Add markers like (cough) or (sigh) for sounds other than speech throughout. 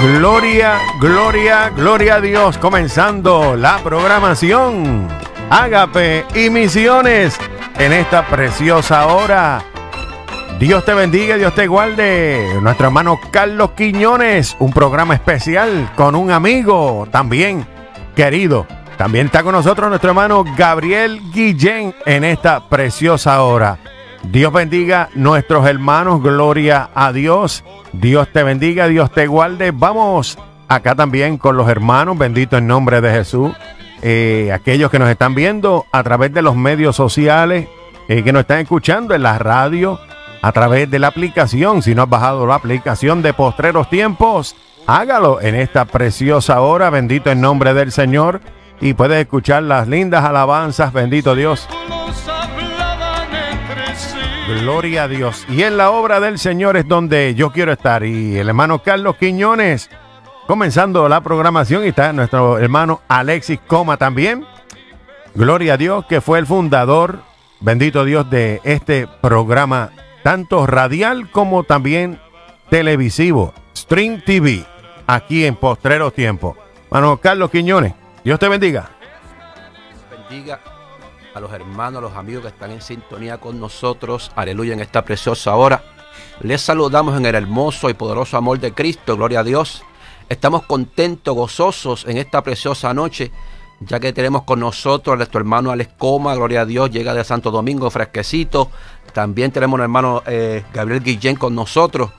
Gloria, gloria, gloria a Dios. Comenzando la programación. Ágape y misiones en esta preciosa hora. Dios te bendiga, Dios te guarde. Nuestro hermano Carlos Quiñones, un programa especial con un amigo también querido. También está con nosotros nuestro hermano Gabriel Guillén en esta preciosa hora. Dios bendiga nuestros hermanos, gloria a Dios. Dios te bendiga, Dios te guarde. Vamos acá también con los hermanos, bendito en nombre de Jesús. Eh, aquellos que nos están viendo a través de los medios sociales, eh, que nos están escuchando en la radio, a través de la aplicación. Si no has bajado la aplicación de Postreros Tiempos, hágalo en esta preciosa hora, bendito en nombre del Señor. Y puedes escuchar las lindas alabanzas, bendito Dios. Gloria a Dios. Y en la obra del Señor es donde yo quiero estar. Y el hermano Carlos Quiñones, comenzando la programación, y está nuestro hermano Alexis Coma también. Gloria a Dios, que fue el fundador, bendito Dios, de este programa, tanto radial como también televisivo, Stream TV, aquí en Postreros Tiempo, Hermano Carlos Quiñones, Dios te Bendiga a los hermanos, a los amigos que están en sintonía con nosotros. Aleluya en esta preciosa hora. Les saludamos en el hermoso y poderoso amor de Cristo. Gloria a Dios. Estamos contentos, gozosos en esta preciosa noche, ya que tenemos con nosotros a nuestro hermano Alex Coma. Gloria a Dios. Llega de Santo Domingo fresquecito. También tenemos un hermano eh, Gabriel Guillén con nosotros.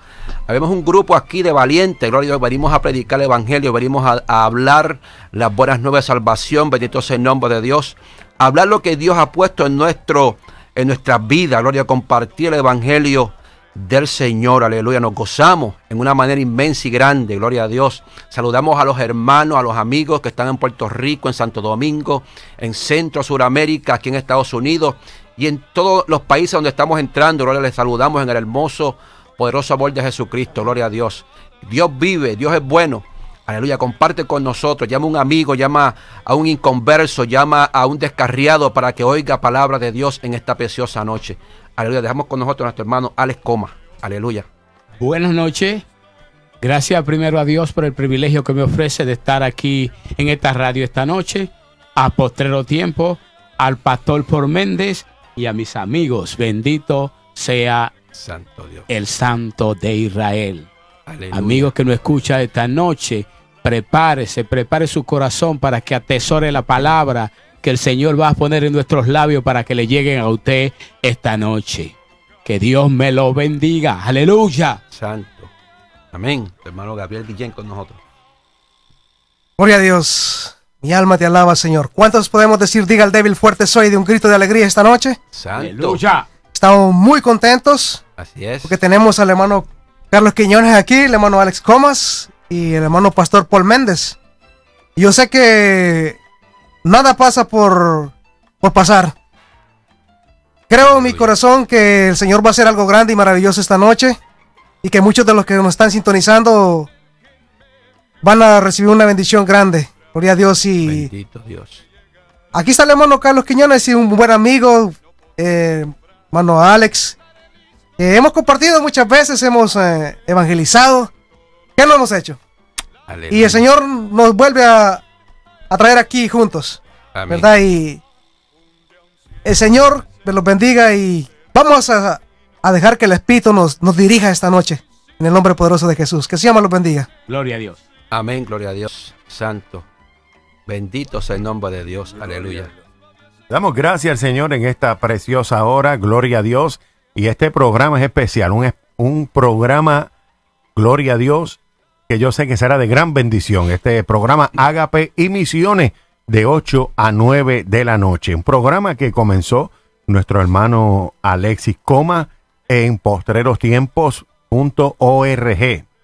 Habemos un grupo aquí de valientes, gloria a Dios, venimos a predicar el Evangelio, venimos a, hablar las buenas nuevas de salvación, bendito sea el nombre de Dios hablar lo que Dios ha puesto en, nuestro, en nuestra vida, gloria, compartir el Evangelio del Señor, aleluya. Nos gozamos en una manera inmensa y grande, gloria a Dios. Saludamos a los hermanos, a los amigos que están en Puerto Rico, en Santo Domingo, en Centro, Suramérica, aquí en Estados Unidos y en todos los países donde estamos entrando, gloria, les saludamos en el hermoso, poderoso amor de Jesucristo, gloria a Dios. Dios vive, Dios es bueno. Aleluya, comparte con nosotros, llama a un amigo, llama a un inconverso, llama a un descarriado para que oiga palabra de Dios en esta preciosa noche. Aleluya, dejamos con nosotros a nuestro hermano Alex Coma. Aleluya. Buenas noches. Gracias primero a Dios por el privilegio que me ofrece de estar aquí en esta radio esta noche. A postrero tiempo, al pastor por Méndez y a mis amigos. Bendito sea Santo Dios. el Santo de Israel. Amigos que nos escucha esta noche prepárese, prepare su corazón para que atesore la palabra que el Señor va a poner en nuestros labios para que le lleguen a usted esta noche. Que Dios me lo bendiga. Aleluya. Santo. Amén. hermano Gabriel Guillén con nosotros. Gloria a Dios. Mi alma te alaba, Señor. ¿Cuántos podemos decir, diga el débil fuerte soy de un grito de alegría esta noche? Santo. Aleluya. Estamos muy contentos. Así es. Porque tenemos al hermano Carlos Quiñones aquí, el hermano Alex Comas y el hermano pastor Paul Méndez. Yo sé que nada pasa por, por pasar. Creo en mi corazón que el Señor va a hacer algo grande y maravilloso esta noche y que muchos de los que nos están sintonizando van a recibir una bendición grande. Gloria a Dios y... Bendito Dios. Aquí está el hermano Carlos Quiñones y un buen amigo, eh, hermano Alex. hemos compartido muchas veces, hemos eh, evangelizado ¿Qué no hemos hecho? Y el Señor nos vuelve a, traer aquí juntos. Amén. ¿Verdad? Y el Señor me los bendiga y vamos a, dejar que el Espíritu nos, nos dirija esta noche. En el nombre poderoso de Jesús. Que se llama los bendiga. Gloria a Dios. Amén, gloria a Dios. Santo. Bendito sea el nombre de Dios. Aleluya. Damos gracias al Señor en esta preciosa hora. Gloria a Dios. Y este programa es especial. Un, un programa, gloria a Dios, que yo sé que será de gran bendición. Este programa Ágape y Misiones de 8 a 9 de la noche. Un programa que comenzó nuestro hermano Alexis Coma en postrerostiempos.org,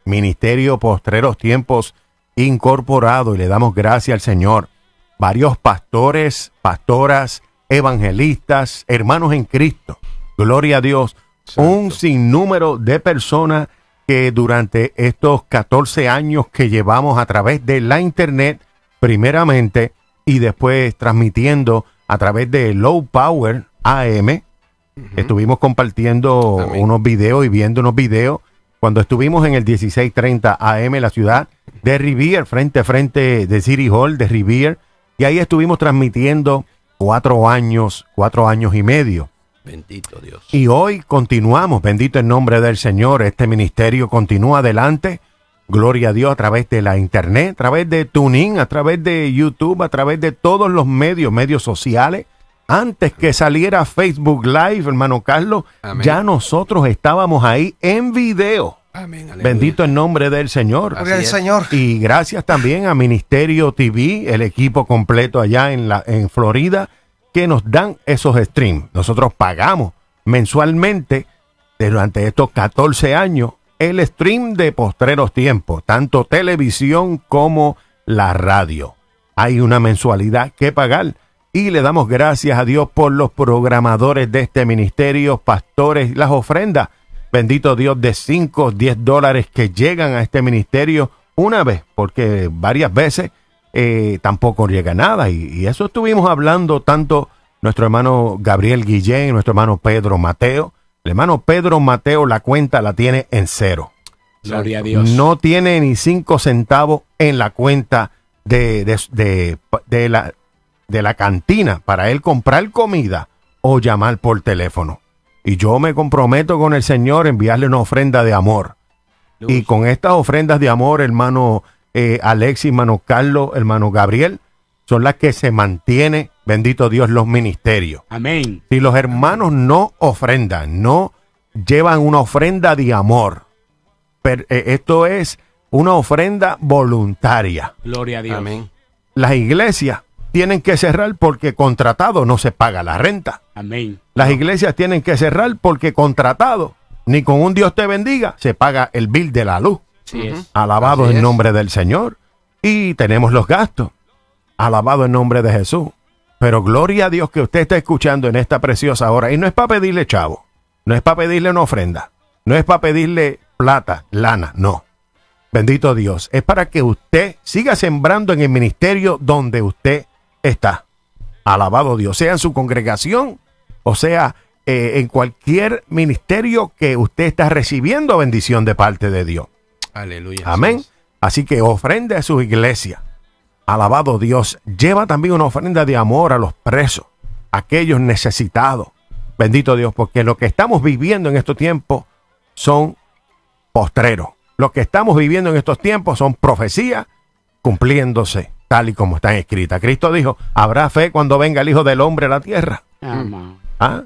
Ministerio Postreros Tiempos Incorporado, y le damos gracias al Señor. Varios pastores, pastoras, evangelistas, hermanos en Cristo. Gloria a Dios. Un sinnúmero de personas que durante estos 14 años que llevamos a través de la internet, primeramente, y después transmitiendo a través de Low Power AM, estuvimos compartiendo unos videos y viendo unos videos cuando estuvimos en el 1630 AM, la ciudad de Rivier, frente a frente de City Hall de Rivier, y ahí estuvimos transmitiendo cuatro años, cuatro años y medio. Bendito Dios. Y hoy continuamos, bendito el nombre del Señor, este ministerio continúa adelante. Gloria a Dios a través de la internet, a través de TuneIn, a través de YouTube, a través de todos los medios, medios sociales. Antes que saliera Facebook Live, hermano Carlos, ya nosotros estábamos ahí en video. Bendito el nombre del Señor. Señor. Y gracias también a Ministerio TV, el equipo completo allá en, la, en Florida que nos dan esos streams. Nosotros pagamos mensualmente durante estos 14 años el stream de postreros tiempos, tanto televisión como la radio. Hay una mensualidad que pagar y le damos gracias a Dios por los programadores de este ministerio, pastores, las ofrendas. Bendito Dios de 5, 10 dólares que llegan a este ministerio una vez, porque varias veces eh, tampoco llega nada. Y, eso estuvimos hablando tanto nuestro hermano Gabriel Guillén, nuestro hermano Pedro Mateo. El hermano Pedro Mateo la cuenta la tiene en cero. Gloria a Dios. No tiene ni cinco centavos en la cuenta de, de, la, de la cantina para él comprar comida o llamar por teléfono. Y yo me comprometo con el Señor enviarle una ofrenda de amor. Y con estas ofrendas de amor, hermano eh, Alexis, hermano Carlos, hermano Gabriel, son las que se mantiene, bendito Dios, los ministerios. Amén. Si los hermanos no ofrendan, no llevan una ofrenda de amor, pero, eh, esto es una ofrenda voluntaria. Gloria a Dios. Amén. Las iglesias tienen que cerrar porque contratado no se paga la renta. Amén. Las iglesias tienen que cerrar porque contratado, ni con un Dios te bendiga, se paga el bill de la luz. Alabado en nombre del Señor. Y tenemos los gastos. Alabado en nombre de Jesús. Pero gloria a Dios que usted está escuchando en esta preciosa hora. Y no es para pedirle chavo. No es para pedirle una ofrenda. No es para pedirle plata, lana. No. Bendito Dios. Es para que usted siga sembrando en el ministerio donde usted está. Alabado Dios. Sea en su congregación o sea eh, en cualquier ministerio que usted está recibiendo bendición de parte de Dios. Aleluya. Amén. Así que ofrende a su iglesia. Alabado Dios. Lleva también una ofrenda de amor a los presos, a aquellos necesitados. Bendito Dios, porque lo que estamos viviendo en estos tiempos son postreros. Lo que estamos viviendo en estos tiempos son profecías cumpliéndose tal y como están escritas. Cristo dijo, habrá fe cuando venga el Hijo del Hombre a la tierra. ¿Ah?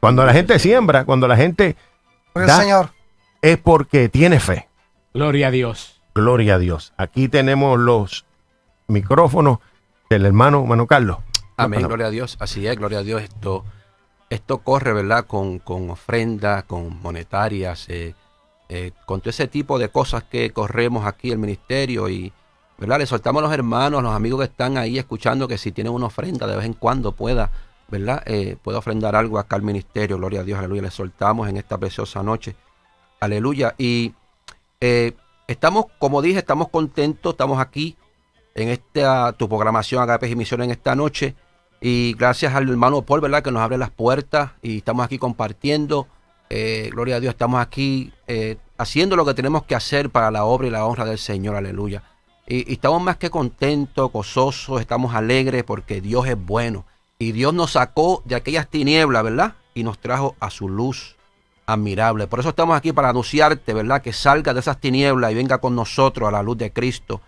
Cuando la gente siembra, cuando la gente... Señor. Es porque tiene fe. Gloria a Dios. Gloria a Dios. Aquí tenemos los micrófonos del hermano Mano Carlos. Amén, gloria a Dios. Así es, gloria a Dios. Esto, esto corre, ¿verdad? Con, con ofrendas, con monetarias, eh, eh, con todo ese tipo de cosas que corremos aquí el ministerio y, ¿verdad? Le soltamos a los hermanos, a los amigos que están ahí escuchando que si tienen una ofrenda de vez en cuando pueda, ¿verdad? Eh, ofrendar algo acá al ministerio, gloria a Dios, aleluya. Le soltamos en esta preciosa noche, aleluya. Y eh, estamos, como dije, estamos contentos, estamos aquí en esta tu programación Agapes y Misiones en esta noche. Y gracias al hermano Paul, ¿verdad? Que nos abre las puertas y estamos aquí compartiendo. Eh, gloria a Dios, estamos aquí eh, haciendo lo que tenemos que hacer para la obra y la honra del Señor, aleluya. Y, y estamos más que contentos, gozosos, estamos alegres porque Dios es bueno. Y Dios nos sacó de aquellas tinieblas, ¿verdad? Y nos trajo a su luz admirable. Por eso estamos aquí para anunciarte, ¿verdad? Que salga de esas tinieblas y venga con nosotros a la luz de Cristo.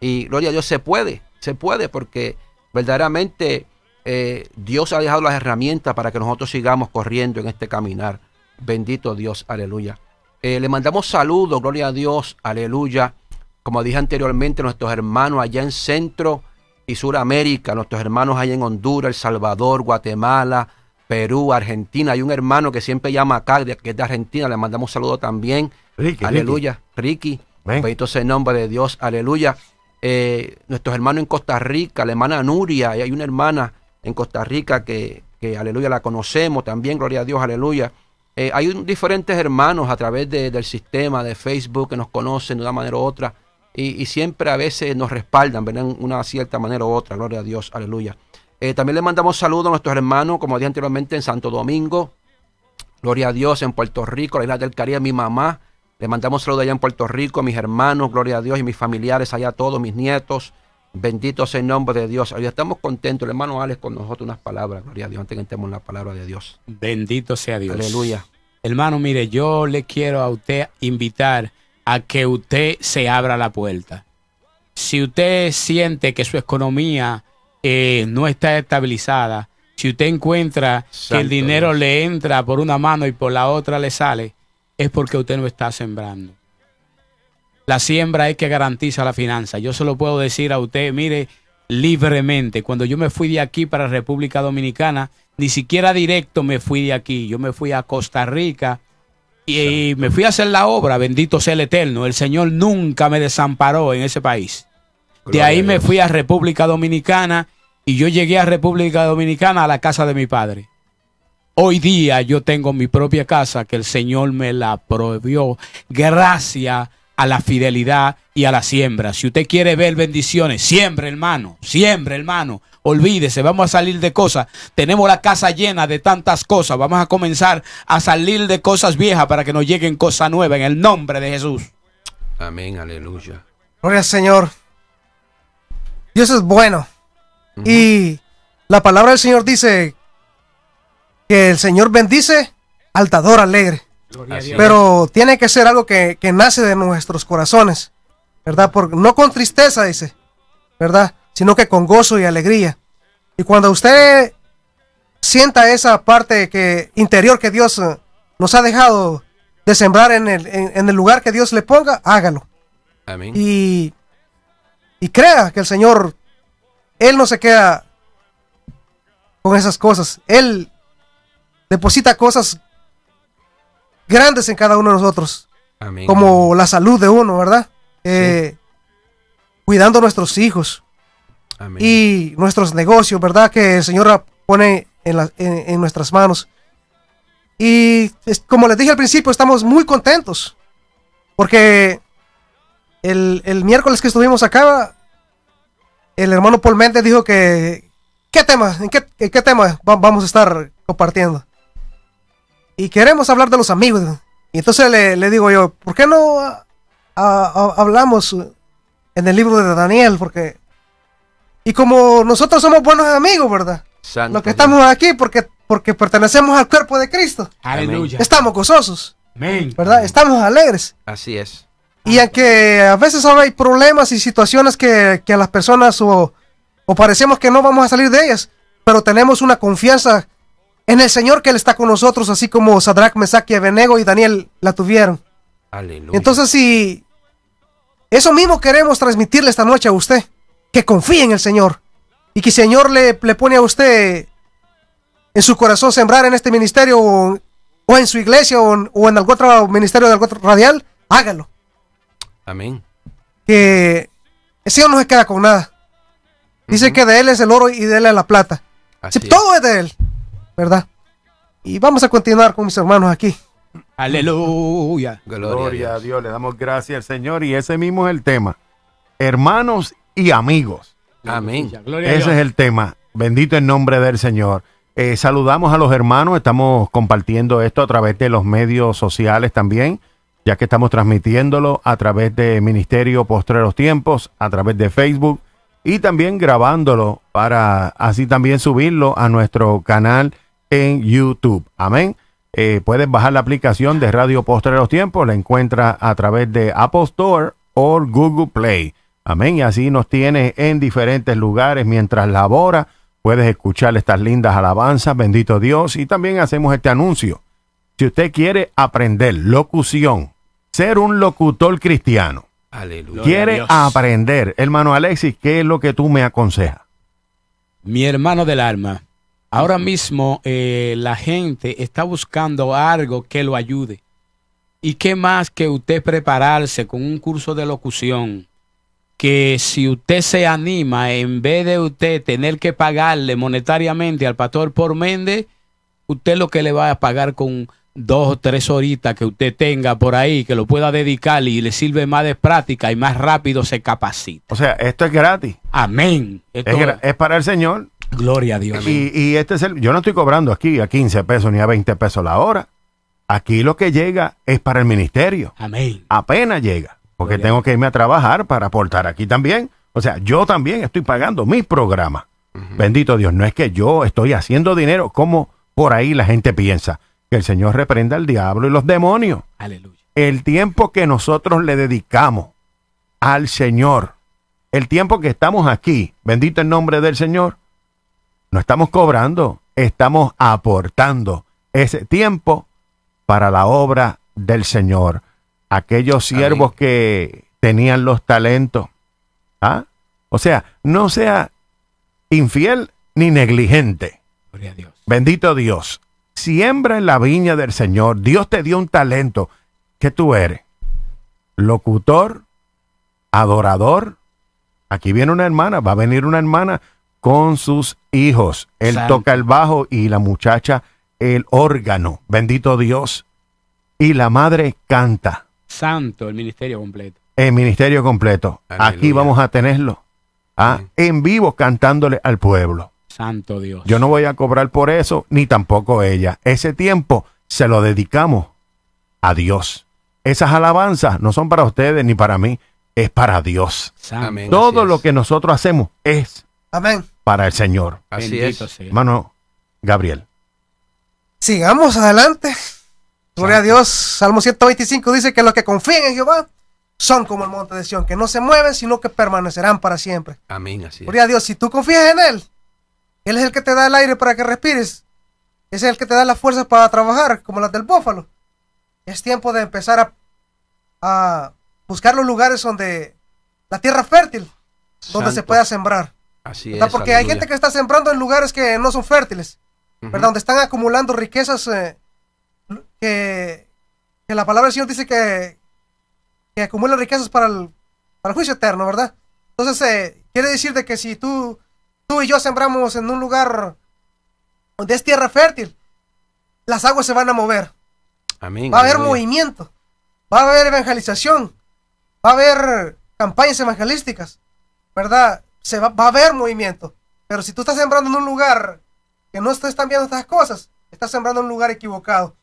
Y gloria a Dios, se puede, se puede, porque verdaderamente eh, Dios ha dejado las herramientas para que nosotros sigamos corriendo en este caminar. Bendito Dios, aleluya. Eh, le mandamos saludos, gloria a Dios, aleluya. Como dije anteriormente, nuestros hermanos allá en Centro y Suramérica, nuestros hermanos allá en Honduras, El Salvador, Guatemala, Perú, Argentina. Hay un hermano que siempre llama acá, que es de Argentina. Le mandamos un saludo también. aleluya. Ricky. bendito sea en nombre de Dios, aleluya. Eh, nuestros hermanos en Costa Rica, la hermana Nuria. Y hay una hermana en Costa Rica que, aleluya, la conocemos también. Gloria a Dios, aleluya. Eh, hay diferentes hermanos a través del sistema de Facebook que nos conocen de una manera u otra. Y, siempre a veces nos respaldan, ¿verdad? En una cierta manera u otra. Gloria a Dios, aleluya. Eh, también le mandamos saludos a nuestros hermanos, como dije anteriormente, en Santo Domingo. Gloria a Dios en Puerto Rico, la isla del Caribe, mi mamá. Le mandamos saludos allá en Puerto Rico, mis hermanos, gloria a Dios, y mis familiares allá todos, mis nietos. Bendito sea el nombre de Dios. Hoy estamos contentos. El hermano Alex con nosotros unas palabras. Gloria a Dios. Antes que entremos en la palabra de Dios. Bendito sea Dios. Aleluya. Hermano, mire, yo le quiero a usted invitar a que usted se abra la puerta. Si usted siente que su economía eh, no está estabilizada, si usted encuentra que el dinero le entra por una mano y por la otra le sale, es porque usted no está sembrando. La siembra es que garantiza la finanza. Yo se lo puedo decir a usted, mire, libremente. Cuando yo me fui de aquí para República Dominicana, ni siquiera directo me fui de aquí. Yo me fui a Costa Rica y, y me fui a hacer la obra. Bendito sea el Eterno. El Señor nunca me desamparó en ese país de ahí me fui a República Dominicana y yo llegué a República Dominicana a la casa de mi padre. Hoy día yo tengo mi propia casa que el Señor me la prohibió gracias a la fidelidad y a la siembra. Si usted quiere ver bendiciones, siembre hermano, siembre hermano. Olvídese, vamos a salir de cosas. Tenemos la casa llena de tantas cosas. Vamos a comenzar a salir de cosas viejas para que nos lleguen cosas nuevas en el nombre de Jesús. Amén, aleluya. Gloria al Señor. Dios es bueno. Y la palabra del Señor dice que el Señor bendice al alegre. Pero tiene que ser algo que, nace de nuestros corazones, ¿verdad? Porque no con tristeza, dice, ¿verdad? Sino que con gozo y alegría. Y cuando usted sienta esa parte que, interior que Dios eh, nos ha dejado de sembrar en el, el lugar que Dios le ponga, hágalo. Amén. Y y crea que el Señor, Él no se queda con esas cosas. Él deposita cosas grandes en cada uno de nosotros. Como la salud de uno, ¿verdad? Eh, cuidando nuestros hijos. Y nuestros negocios, ¿verdad? Que el Señor pone en, nuestras manos. Y como les dije al principio, estamos muy contentos. Porque el, miércoles que estuvimos acá, el hermano Paul Méndez dijo que. ¿Qué tema? ¿En qué, qué tema vamos a estar compartiendo? Y queremos hablar de los amigos. Y entonces le, le digo yo, ¿por qué no hablamos en el libro de Daniel? Porque. Y como nosotros somos buenos amigos, ¿verdad? Lo que estamos aquí porque, porque pertenecemos al cuerpo de Cristo. Aleluya. Estamos gozosos. ¿Verdad? Estamos alegres. Así es. Y aunque a veces ahora hay problemas y situaciones que, a las personas o, parecemos que no vamos a salir de ellas, pero tenemos una confianza en el Señor que Él está con nosotros, así como Sadrach, y Abednego y Daniel la tuvieron. Entonces, si eso mismo queremos transmitirle esta noche a usted, que confíe en el Señor y que el Señor le, le pone a usted en su corazón sembrar en este ministerio o, en su iglesia o, o en algún otro ministerio de algún otro radial, hágalo Amén. Que el Señor no se queda con nada. Dice que de Él es el oro y de Él es la plata. Todo es de Él, ¿verdad? Y vamos a continuar con mis hermanos aquí. Aleluya. Gloria, a, Dios. Le damos gracias al Señor y ese mismo es el tema. Hermanos y amigos. Amén. ese es el tema. Bendito el nombre del Señor. Eh, saludamos a los hermanos. Estamos compartiendo esto a través de los medios sociales también ya que estamos transmitiéndolo a través de Ministerio Postreros Tiempos, a través de Facebook y también grabándolo para así también subirlo a nuestro canal en YouTube. Amén. Eh, puedes bajar la aplicación de Radio Postreros Tiempos, la encuentras a través de Apple Store o Google Play. Amén. Y así nos tienes en diferentes lugares mientras labora. Puedes escuchar estas lindas alabanzas, bendito Dios. Y también hacemos este anuncio. Si usted quiere aprender locución, ser un locutor cristiano. Quiere aprender. Hermano Alexis, ¿qué es lo que tú me aconsejas? Mi hermano del alma, ahora mismo eh, la gente está buscando algo que lo ayude. ¿Y qué más que usted prepararse con un curso de locución? Que si usted se anima, en vez de usted tener que pagarle monetariamente al pastor por Méndez, usted lo que le va a pagar con dos o tres horitas que usted tenga por ahí, que lo pueda dedicar y le sirve más de práctica y más rápido se capacita. O sea, esto es gratis. Amén. es, para el Señor. Gloria a Dios. Y, este es el, yo no estoy cobrando aquí a 15 pesos ni a 20 pesos la hora. Aquí lo que llega es para el ministerio. Amén. Apenas llega, porque tengo que irme a trabajar para aportar aquí también. O sea, yo también estoy pagando mis programas. Bendito Dios, no es que yo estoy haciendo dinero como por ahí la gente piensa que el Señor reprenda al diablo y los demonios. Aleluya. El tiempo que nosotros le dedicamos al Señor, el tiempo que estamos aquí, bendito el nombre del Señor, no estamos cobrando, estamos aportando ese tiempo para la obra del Señor. Aquellos siervos que tenían los talentos. ¿ah? O sea, no sea infiel ni negligente. Gloria a Dios. Bendito Dios. Siembra en la viña del Señor. Dios te dio un talento. ¿Qué tú eres? Locutor, adorador. Aquí viene una hermana, va a venir una hermana con sus hijos. Él toca el bajo y la muchacha el órgano. Bendito Dios. Y la madre canta. Santo, el ministerio completo. El ministerio completo. Aquí vamos a tenerlo. Ah, En vivo cantándole al pueblo. Santo Dios. Yo no voy a cobrar por eso, ni tampoco ella. Ese tiempo se lo dedicamos a Dios. Esas alabanzas no son para ustedes ni para mí, es para Dios. Todo lo que nosotros hacemos es Amén. para el Señor. Bendito Hermano Gabriel. Sigamos adelante. Gloria a Dios. Salmo 125 dice que los que confían en Jehová son como el monte de Sión, que no se mueven, sino que permanecerán para siempre. Amén. Así es. Gloria a Dios. Si tú confías en Él, él es el que te da el aire para que respires. es el que te da las fuerzas para trabajar, como las del búfalo. Es tiempo de empezar a, buscar los lugares donde la tierra es fértil, donde se pueda sembrar. Así es, Porque hay gente que está sembrando en lugares que no son fértiles, Donde están acumulando riquezas eh, que, la palabra del Señor dice que, acumula riquezas para el, juicio eterno, ¿verdad? Entonces, eh, quiere decir de que si tú tú y yo sembramos en un lugar donde es tierra fértil, las aguas se van a mover. va a haber movimiento, va a haber evangelización, va a haber campañas evangelísticas, ¿verdad? Se va, va a haber movimiento. Pero si tú estás sembrando en un lugar que no estás cambiando estas cosas, estás sembrando en un lugar equivocado.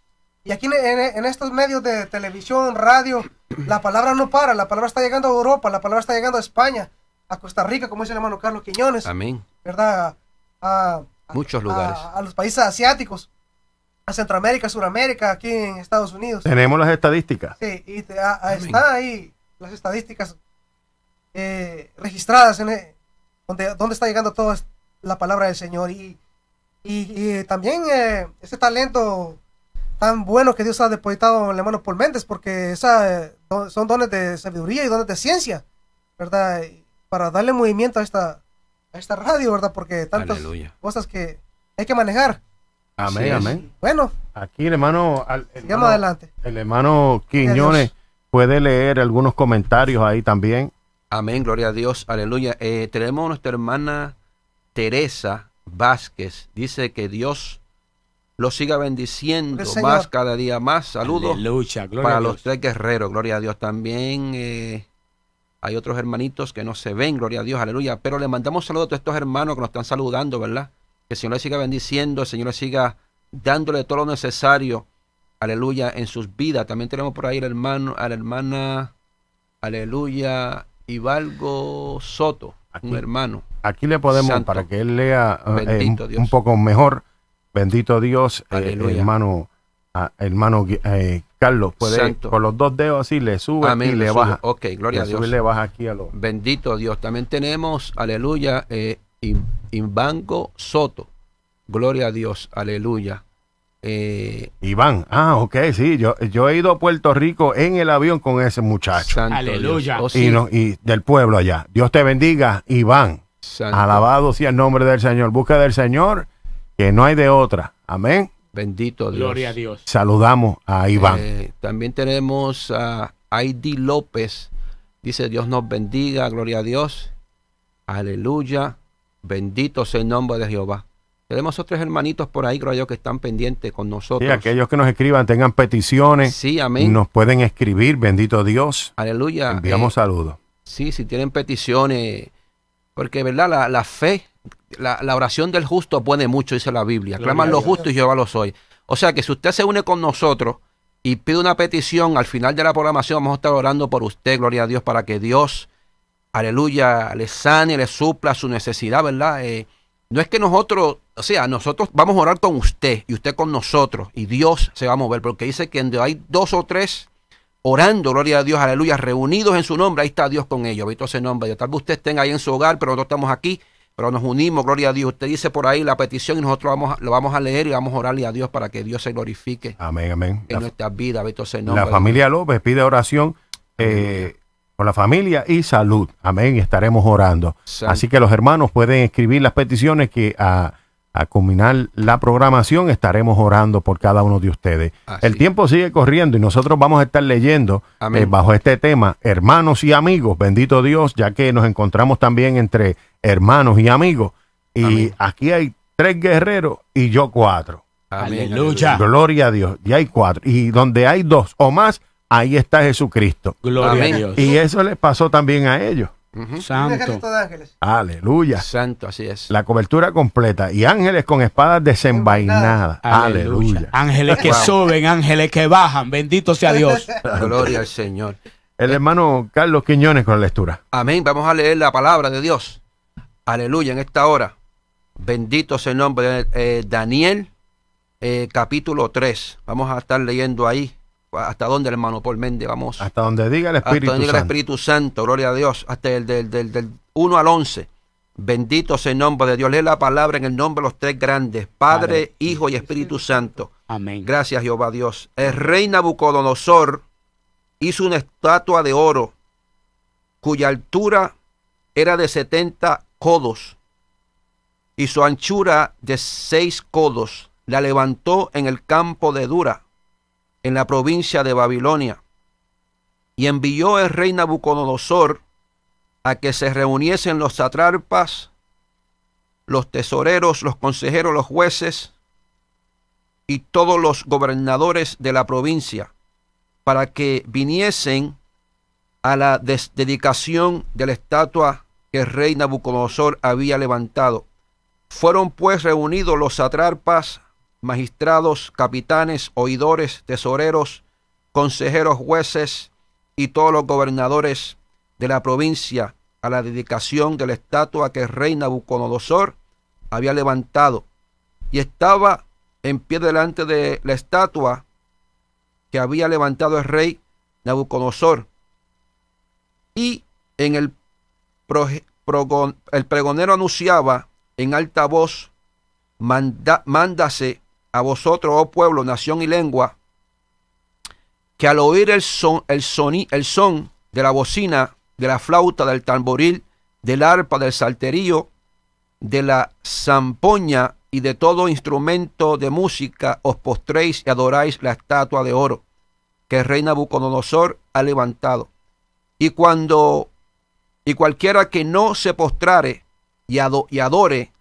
Y aquí en, estos medios de televisión, radio, la palabra no para, la palabra está llegando a Europa, la palabra está llegando a España, a Costa Rica, como dice el hermano Carlos Quiñones. Amén. ¿Verdad? A, muchos lugares. A, los países asiáticos, a Centroamérica, Suramérica, aquí en Estados Unidos. Tenemos las estadísticas. Sí, y ahí las estadísticas eh, registradas en eh, donde, está llegando toda la palabra del Señor. Y, y, eh, también ese talento tan bueno que Dios ha depositado en el hermano Paul Méndez, porque esa, son dones de sabiduría y dones de ciencia, ¿verdad? para darle movimiento a esta, esta radio, ¿verdad? Porque tantas cosas que hay que manejar. Amén, amén. Bueno. Aquí el hermano, el hermano, adelante. El hermano Quiñones puede leer algunos comentarios ahí también. Amén, gloria a Dios, aleluya. Eh, tenemos nuestra hermana Teresa Vázquez. Dice que Dios lo siga bendiciendo más cada día más. Saludos para los tres guerreros, gloria a Dios. También eh, hay otros hermanitos que no se ven, gloria a Dios, aleluya. Pero le mandamos saludos a todos estos hermanos que nos están saludando, ¿verdad? Que el Señor les siga bendiciendo, el Señor les siga dándole todo lo necesario, aleluya, en sus vidas. También tenemos por ahí al hermano, a la hermana, aleluya, Ibalgo Soto, un hermano. Aquí le podemos, para que él lea eh, eh, un, poco mejor, bendito Dios, eh, hermano, ah, hermano Carlos, con los dos dedos así le sube y le, baja. Ok, gloria a Dios. le aquí a los. Bendito Dios. También tenemos, aleluya, eh, Soto. Gloria a Dios, aleluya. Eh, Iván, ah, ok, sí, yo, yo he ido a Puerto Rico en el avión con ese muchacho. aleluya. Oh, y, del pueblo allá. Dios te bendiga, Iván. Alabado sea el nombre del Señor. Busca del Señor, que no hay de otra. Amén. Bendito Dios. Gloria a Dios. Saludamos a Iván. Eh, también tenemos a Heidi López. Dice, Dios nos bendiga, gloria a Dios. Aleluya. Bendito sea el nombre de Jehová. Tenemos otros hermanitos por ahí, creo yo, que están pendientes con nosotros. Y aquellos que nos escriban, tengan peticiones. Sí, amén. Nos pueden escribir, bendito Dios. Aleluya. Enviamos eh, saludos. Sí, si tienen peticiones porque, ¿verdad? La, fe, la, oración del justo puede mucho, dice la Biblia. Claman los justos y Jehová lo soy. O sea que si usted se une con nosotros y pide una petición, al final de la programación vamos a estar orando por usted, gloria a Dios, para que Dios, aleluya, le sane, le supla su necesidad, ¿verdad? Eh, no es que nosotros, o sea, nosotros vamos a orar con usted y usted con nosotros y Dios se va a mover, porque dice que hay dos o tres orando, gloria a Dios, aleluya, reunidos en su nombre, ahí está Dios con ellos, bendito ese nombre Tal vez usted estén ahí en su hogar, pero nosotros estamos aquí, pero nos unimos, gloria a Dios. Usted dice por ahí la petición y nosotros vamos, lo vamos a leer y vamos a orarle a Dios para que Dios se glorifique. Amén, amén. En nuestra vida vidas, ese nombre. La familia López pide oración. Eh, con por la familia y salud. Amén. Estaremos orando. Así que los hermanos pueden escribir las peticiones que a ah, a culminar la programación, estaremos orando por cada uno de ustedes. El tiempo sigue corriendo y nosotros vamos a estar leyendo eh, bajo este tema, hermanos y amigos, bendito Dios, ya que nos encontramos también entre hermanos y amigos. Y aquí hay tres guerreros y yo cuatro. Aleluya. Gloria a Dios. Y hay cuatro. Y donde hay dos o más, ahí está Jesucristo. Gloria a Dios. Y eso les pasó también a ellos. Santo. Aleluya. Santo, así es. La cobertura completa. Y ángeles con espadas desenvainadas. Aleluya. Ángeles que suben, ángeles que bajan. Bendito sea Dios. (laughs) Gloria al Señor. El hermano Carlos Quiñones con la lectura. Amén. Vamos a leer la palabra de Dios. Aleluya, en esta hora. Bendito sea el nombre de eh, Daniel, eh, capítulo 3. Vamos a estar leyendo ahí ¿Hasta dónde, hermano Paul Méndez? Vamos. Hasta donde diga el Espíritu Hasta donde diga el Espíritu Santo, gloria a Dios. Hasta el del, del, 1 al 11. Bendito sea el nombre de Dios. Lee la palabra en el nombre de los tres grandes, Padre, Hijo y Espíritu Santo. Amén. Gracias, Jehová Dios. El rey Nabucodonosor hizo una estatua de oro cuya altura era de 70 codos y su anchura de 6 codos. La levantó en el campo de Dura, en la provincia de Babilonia. Y envió el rey Nabucodonosor a que se reuniesen los satrapas, los tesoreros, los consejeros, los jueces y todos los gobernadores de la provincia para que viniesen a la dedicación de la estatua que el rey Nabucodonosor había levantado. Fueron pues reunidos los satrapas, magistrados, capitanes, oidores, tesoreros, consejeros, jueces y todos los gobernadores de la provincia a la dedicación de la estatua que el rey Nabucodonosor había levantado. Y estaba en pie delante de la estatua que había levantado el rey Nabucodonosor. Y en el, el pregonero anunciaba en alta voz, Manda, mándase a vosotros, oh pueblo, nación y lengua, que al oír el son, el, soni, el son de la bocina, de la flauta, del tamboril, del arpa, del salterío, de la zampoña y de todo instrumento de música, os postréis y adoráis la estatua de oro que el rey Nabucodonosor ha levantado. Y cuando y cualquiera que no se postrare y, adore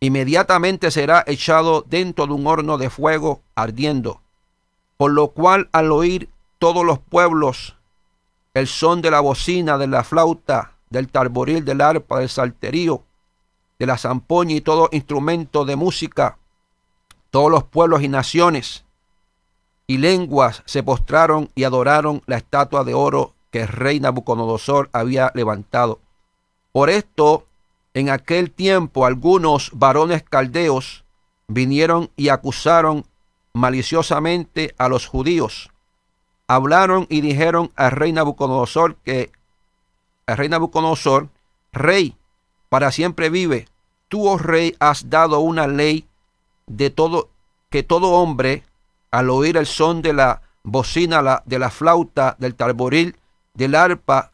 inmediatamente será echado dentro de un horno de fuego ardiendo. Por lo cual al oír todos los pueblos el son de la bocina, de la flauta, del tarboril, del arpa, del salterío, de la zampoña y todo instrumento de música, todos los pueblos y naciones y lenguas se postraron y adoraron la estatua de oro que el rey Nabucodonosor había levantado. Por esto en aquel tiempo algunos varones caldeos vinieron y acusaron maliciosamente a los judíos. Hablaron y dijeron al rey Nabucodonosor que al rey Nabucodonosor, rey, para siempre vive. Tú, oh rey, has dado una ley de todo que todo hombre al oír el son de la bocina, de la flauta, del tarboril, del arpa,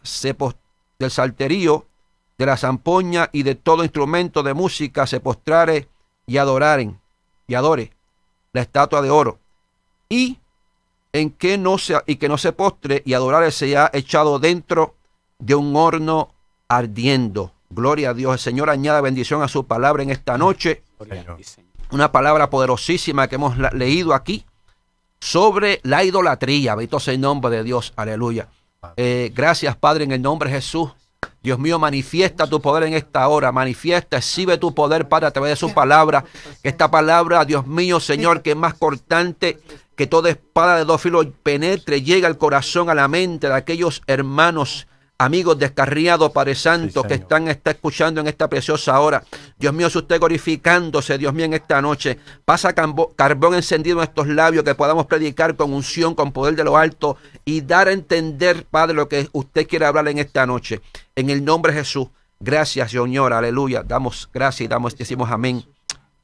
del salterío, de la zampoña y de todo instrumento de música se postrare y adoraren y adore la estatua de oro y en que no sea y que no se postre y adorare sea echado dentro de un horno ardiendo. Gloria a Dios. El Señor añada bendición a su palabra en esta noche. Una palabra poderosísima que hemos leído aquí sobre la idolatría. Bendito sea el nombre de Dios. Aleluya. Eh, gracias, Padre, en el nombre de Jesús. Dios mío, manifiesta tu poder en esta hora. Manifiesta, exhibe tu poder para a través de su palabra. Esta palabra, Dios mío, Señor, que es más cortante que toda espada de dos filos penetre, llega al corazón, a la mente de aquellos hermanos amigos descarriados, Padre Santo, que están escuchando en esta preciosa hora. Dios mío, si usted glorificándose, Dios mío, en esta noche, pasa carbón encendido en estos labios, que podamos predicar con unción, con poder de lo alto y dar a entender, Padre, lo que usted quiere hablar en esta noche. En el nombre de Jesús, gracias, Señor, aleluya. Damos gracias y damos, decimos amén.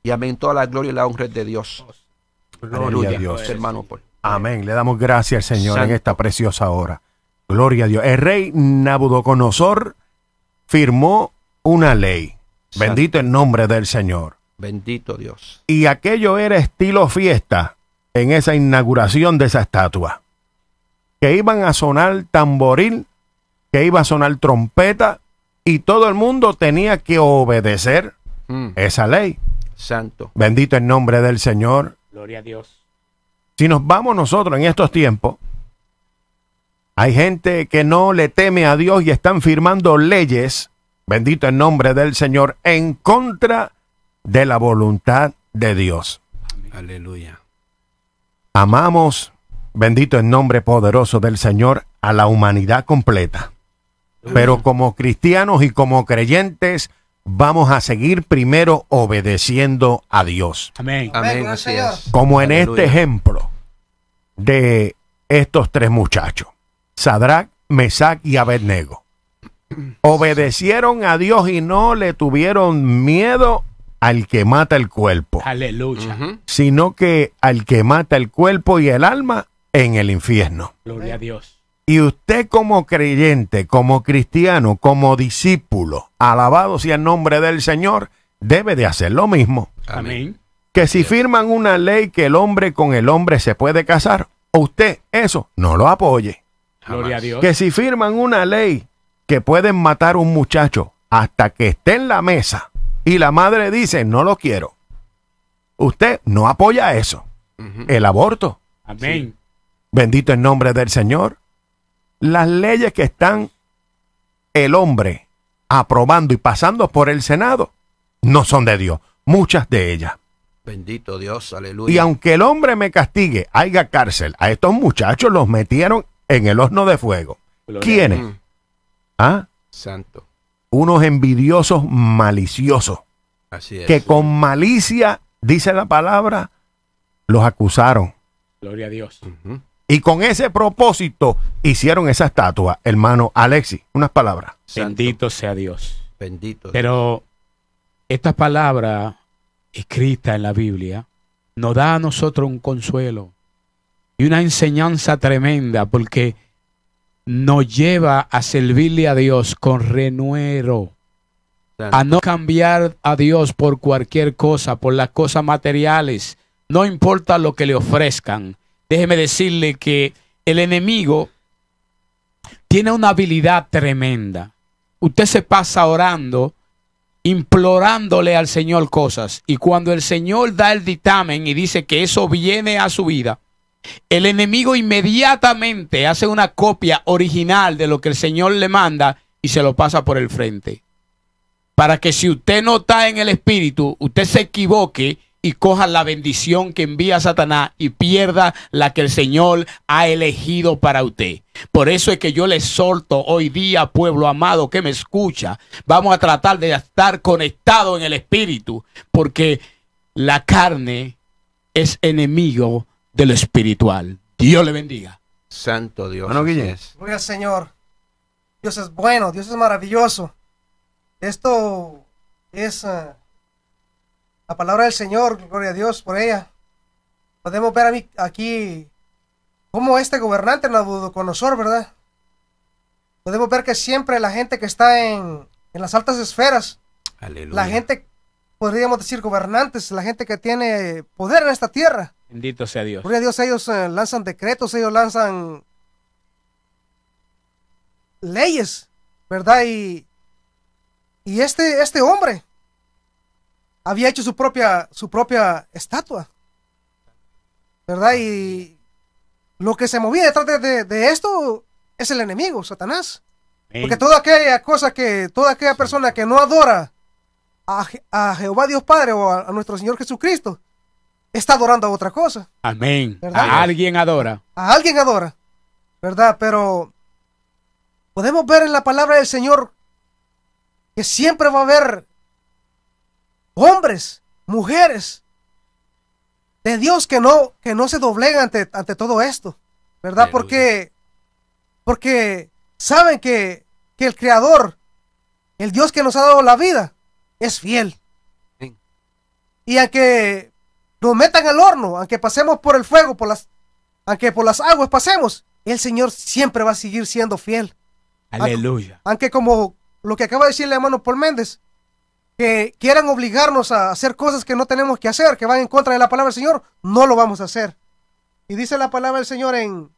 Y amén, toda la gloria y la honra de Dios. aleluya, Dios. hermano Amén. Le damos gracias al Señor en esta preciosa hora. Gloria a Dios. El rey Nabucodonosor firmó una ley. Bendito el nombre del Señor. Bendito Dios. Y aquello era estilo fiesta en esa inauguración de esa estatua. Que iban a sonar tamboril, que iba a sonar trompeta, y todo el mundo tenía que obedecer mm. esa ley. Santo. Bendito el nombre del Señor. Gloria a Dios. Si nos vamos nosotros en estos tiempos, hay gente que no le teme a Dios y están firmando leyes, bendito el nombre del Señor, en contra de la voluntad de Dios. Aleluya. Amamos, bendito el nombre poderoso del Señor, a la humanidad completa. Pero como cristianos y como creyentes, vamos a seguir primero obedeciendo a Dios. Amén. Como en este ejemplo de estos tres muchachos. Sadrach, Mesac y Abednego. Obedecieron a Dios y no le tuvieron miedo al que mata el cuerpo. Aleluya. Sino que al que mata el cuerpo y el alma en el infierno. Gloria a Dios. Y usted como creyente, como cristiano, como discípulo, alabado sea el nombre del Señor, debe de hacer lo mismo. Amén. Que si firman una ley que el hombre con el hombre se puede casar, usted eso no lo apoye. Que si firman una ley que pueden matar un muchacho hasta que esté en la mesa y la madre dice, no lo quiero, usted no apoya eso. El aborto. Amén. Bendito el nombre del Señor. Las leyes que están el hombre aprobando y pasando por el Senado no son de Dios, muchas de ellas. Bendito Dios, aleluya. Y aunque el hombre me castigue, haya cárcel, a estos muchachos los metieron en el horno de fuego. ¿Quiénes? Mm. ¿Ah? Santo. Unos envidiosos maliciosos. Así es. Que con malicia, dice la palabra, los acusaron. Gloria a Dios. Y con ese propósito hicieron esa estatua, hermano Alexi. Unas palabras. Bendito sea Dios. Bendito. Pero esta palabra escrita en la Biblia nos da a nosotros un consuelo y una enseñanza tremenda porque nos lleva a servirle a Dios con renuero, a no cambiar a Dios por cualquier cosa, por las cosas materiales, no importa lo que le ofrezcan. Déjeme decirle que el enemigo tiene una habilidad tremenda. Usted se pasa orando, implorándole al Señor cosas, y cuando el Señor da el dictamen y dice que eso viene a su vida, el enemigo inmediatamente hace una copia original de lo que el Señor le manda y se lo pasa por el frente. Para que si usted no está en el espíritu, usted se equivoque y coja la bendición que envía Satanás y pierda la que el Señor ha elegido para usted. Por eso es que yo le exhorto hoy día, pueblo amado que me escucha, vamos a tratar de estar conectado en el espíritu, porque la carne es enemigo de lo espiritual. Dios le bendiga. Santo Dios. Bueno, Gloria al Señor. Dios es bueno, Dios es maravilloso. Esto es eh, la palabra del Señor, gloria a Dios por ella. Podemos ver aquí cómo este gobernante nosotros, ¿verdad? Podemos ver que siempre la gente que está en, las altas esferas, la gente, podríamos decir, gobernantes, la gente que tiene poder en esta tierra, Bendito sea Dios. Gloria Dios, ellos eh, lanzan decretos, ellos lanzan leyes, ¿verdad? Y, y este, este hombre había hecho su propia, su propia estatua, ¿verdad? Y lo que se movía detrás de, esto es el enemigo, Satanás. Porque toda aquella cosa que, toda aquella persona que no adora a, Jehová Dios Padre o a nuestro Señor Jesucristo, está adorando a otra cosa. Amén. A alguien adora. A alguien adora. ¿Verdad? Pero podemos ver en la palabra del Señor que siempre va a haber hombres, mujeres de Dios que no, que no se doblegan ante, ante todo esto. ¿Verdad? Porque, porque saben que, que el Creador, el Dios que nos ha dado la vida, es fiel. Y que nos metan al horno, aunque pasemos por el fuego, por las, aunque por las aguas pasemos, el Señor siempre va a seguir siendo fiel. Aleluya. Aunque, como lo que acaba de decirle hermano Paul Méndez, que quieran obligarnos a hacer cosas que no tenemos que hacer, que van en contra de la palabra del Señor, no lo vamos a hacer. Y dice la palabra del Señor en,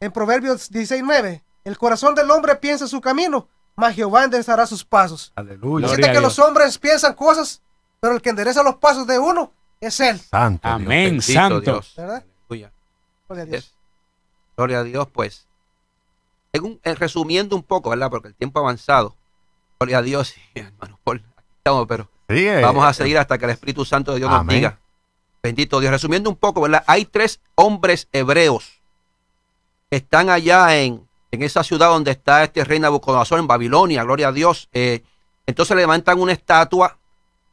en Proverbios 16:9, el corazón del hombre piensa su camino, mas Jehová enderezará sus pasos. Aleluya. Dice que los hombres piensan cosas pero el que endereza los pasos de uno es Él. Santo Amén, santo. Dios. Gloria a Dios. Gloria a Dios, pues. Eh, resumiendo un poco, ¿verdad? Porque el tiempo ha avanzado. Gloria a Dios, (laughs) estamos, pero eh, vamos a eh, seguir hasta que el Espíritu Santo de Dios nos diga. Bendito Dios. Resumiendo un poco, ¿verdad? Hay tres hombres hebreos que están allá en, en esa ciudad donde está este rey Nabucodonosor, en Babilonia, gloria a Dios. entonces levantan una estatua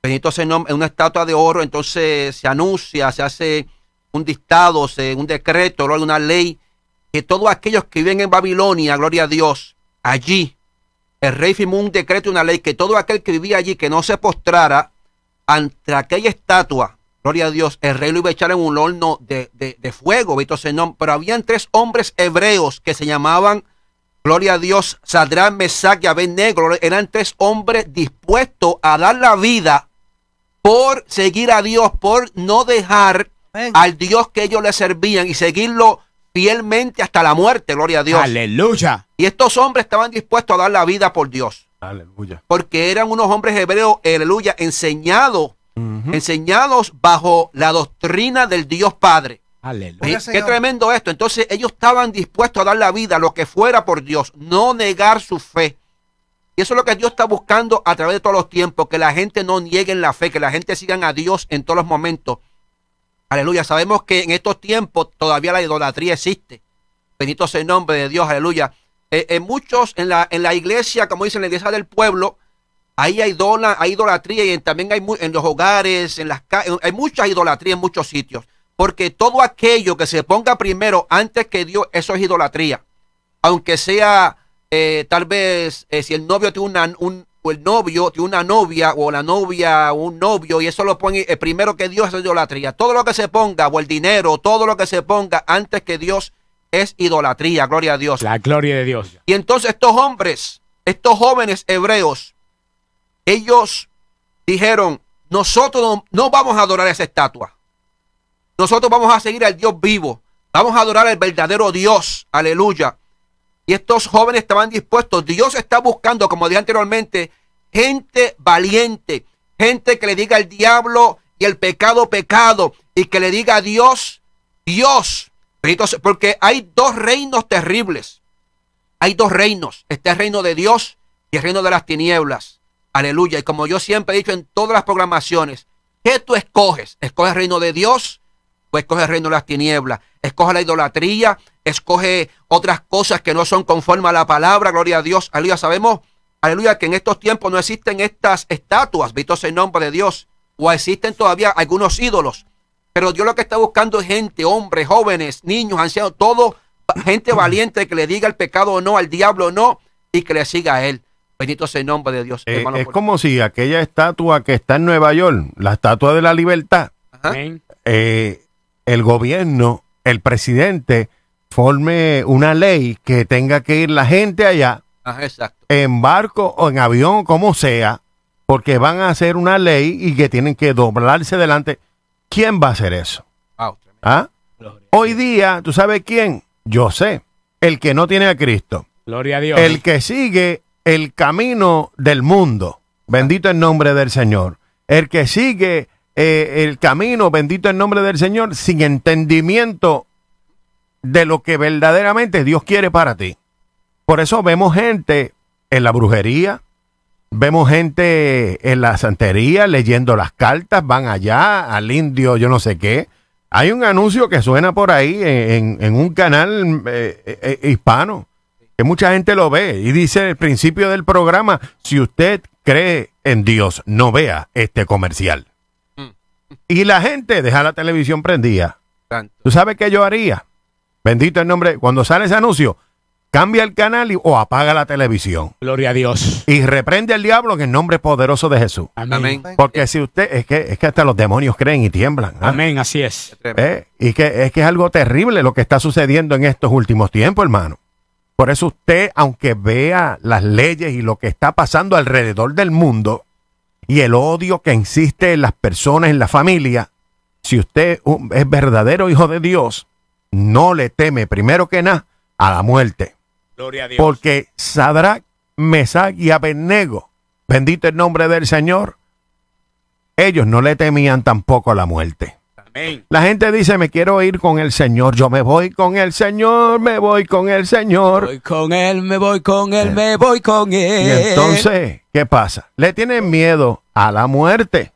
Benito pues se en una estatua de oro, entonces se anuncia, se hace un dictado, se, un decreto, una ley, que todos aquellos que viven en Babilonia, gloria a Dios, allí, el rey firmó un decreto y una ley que todo aquel que vivía allí que no se postrara ante aquella estatua, gloria a Dios, el rey lo iba a echar en un horno de, fuego, venito Senom, Pero habían tres hombres hebreos que se llamaban, gloria a Dios, Sadrán, Mesac y Negro, Eran tres hombres dispuestos a dar la vida por seguir a Dios, por no dejar al Dios que ellos le servían y seguirlo fielmente hasta la muerte, gloria a Dios. Aleluya. Y estos hombres estaban dispuestos a dar la vida por Dios. Aleluya. Porque eran unos hombres hebreos, aleluya, enseñados, enseñados bajo la doctrina del Dios Padre. Aleluya. Eh, qué tremendo esto. Entonces ellos estaban dispuestos a dar la vida, lo que fuera por Dios, no negar su fe. Y eso es lo que Dios está buscando a través de todos los tiempos, que la gente no niegue en la fe, que la gente siga a Dios en todos los momentos. Aleluya, sabemos que en estos tiempos todavía la idolatría existe. Bendito sea el nombre de Dios, aleluya. Eh, en muchos en la, en la iglesia, como dicen, la iglesia del pueblo, ahí hay, hay idolatría y también hay en los hogares, en las hay mucha idolatría en muchos sitios. Porque todo aquello que se ponga primero antes que Dios, eso es idolatría. Aunque sea eh, tal vez eh, si el novio tiene una, o el novio tiene una novia o la novia un novio y eso lo pone eh, primero que Dios es idolatría. Todo lo que se ponga o el dinero, todo lo que se ponga antes que Dios es idolatría, gloria a Dios. La gloria de Dios. Y entonces estos hombres, estos jóvenes hebreos, ellos dijeron, nosotros no, no vamos a adorar esa estatua. Nosotros vamos a seguir al Dios vivo. Vamos a adorar al verdadero Dios. Aleluya y estos jóvenes estaban dispuestos. Dios está buscando, como dije anteriormente, gente valiente, gente que le diga al diablo y el pecado, pecado, y que le diga a Dios, Dios. porque hay dos reinos terribles. Hay dos reinos. Este el reino de Dios y el reino de las tinieblas. Aleluya. Y como yo siempre he dicho en todas las programaciones, ¿qué tú escoges? ¿Escoges el reino de Dios pues escoge el reino de las tinieblas, escoge la idolatría, escoge otras cosas que no son conforme a la palabra, gloria a Dios, aleluya, sabemos, aleluya, que en estos tiempos no existen estas estatuas, visto en nombre de Dios, o existen todavía algunos ídolos, pero Dios lo que está buscando es gente, hombres, jóvenes, niños, ancianos, todo, gente valiente que le diga el pecado o no, al diablo o no, y que le siga a él. Bendito sea el nombre de Dios. Eh, es como si aquella estatua que está en Nueva York, la estatua de la libertad, eh, el gobierno, el presidente, forme una ley que tenga que ir la gente allá, en barco o en avión, como sea, porque van a hacer una ley y que tienen que doblarse delante. ¿Quién va a hacer eso? Ah, ¿Ah? Hoy día, ¿tú sabes quién? Yo sé, el que no tiene a Cristo. Gloria a Dios. El que sigue el camino del mundo. Bendito el nombre del Señor. El que sigue eh, el camino, bendito el nombre del Señor, sin entendimiento de lo que verdaderamente Dios quiere para ti. Por eso vemos gente en la brujería, vemos gente en la santería leyendo las cartas, van allá al indio, yo no sé qué. Hay un anuncio que suena por ahí en, un canal eh, eh, hispano, que mucha gente lo ve y dice el principio del programa, si usted cree en Dios, no vea este comercial. Y la gente deja la televisión prendida. ¿Tú sabes qué yo haría? Bendito el nombre. Cuando sale ese anuncio, cambia el canal o apaga la televisión. Gloria a Dios. Y reprende al diablo en el nombre poderoso de Jesús. Amén. Porque si usted, es que, es que hasta los demonios creen y tiemblan. ¿ah? Amén, así es. Eh, y que es que es algo terrible lo que está sucediendo en estos últimos tiempos, hermano. Por eso usted, aunque vea las leyes y lo que está pasando alrededor del mundo, y el odio que insiste en las personas, en la familia, si usted es verdadero hijo de Dios, no le teme primero que nada a la muerte. Porque Sadrach, Mesach y Abednego, bendito el nombre del Señor, ellos no le temían tampoco a la muerte. La gente dice, me quiero ir con el Señor. Yo me voy con el Señor, me voy con el Señor. Me voy con Él, me voy con Él, eh. me voy con Él. Y entonces, ¿qué pasa? Le tienen miedo a la muerte.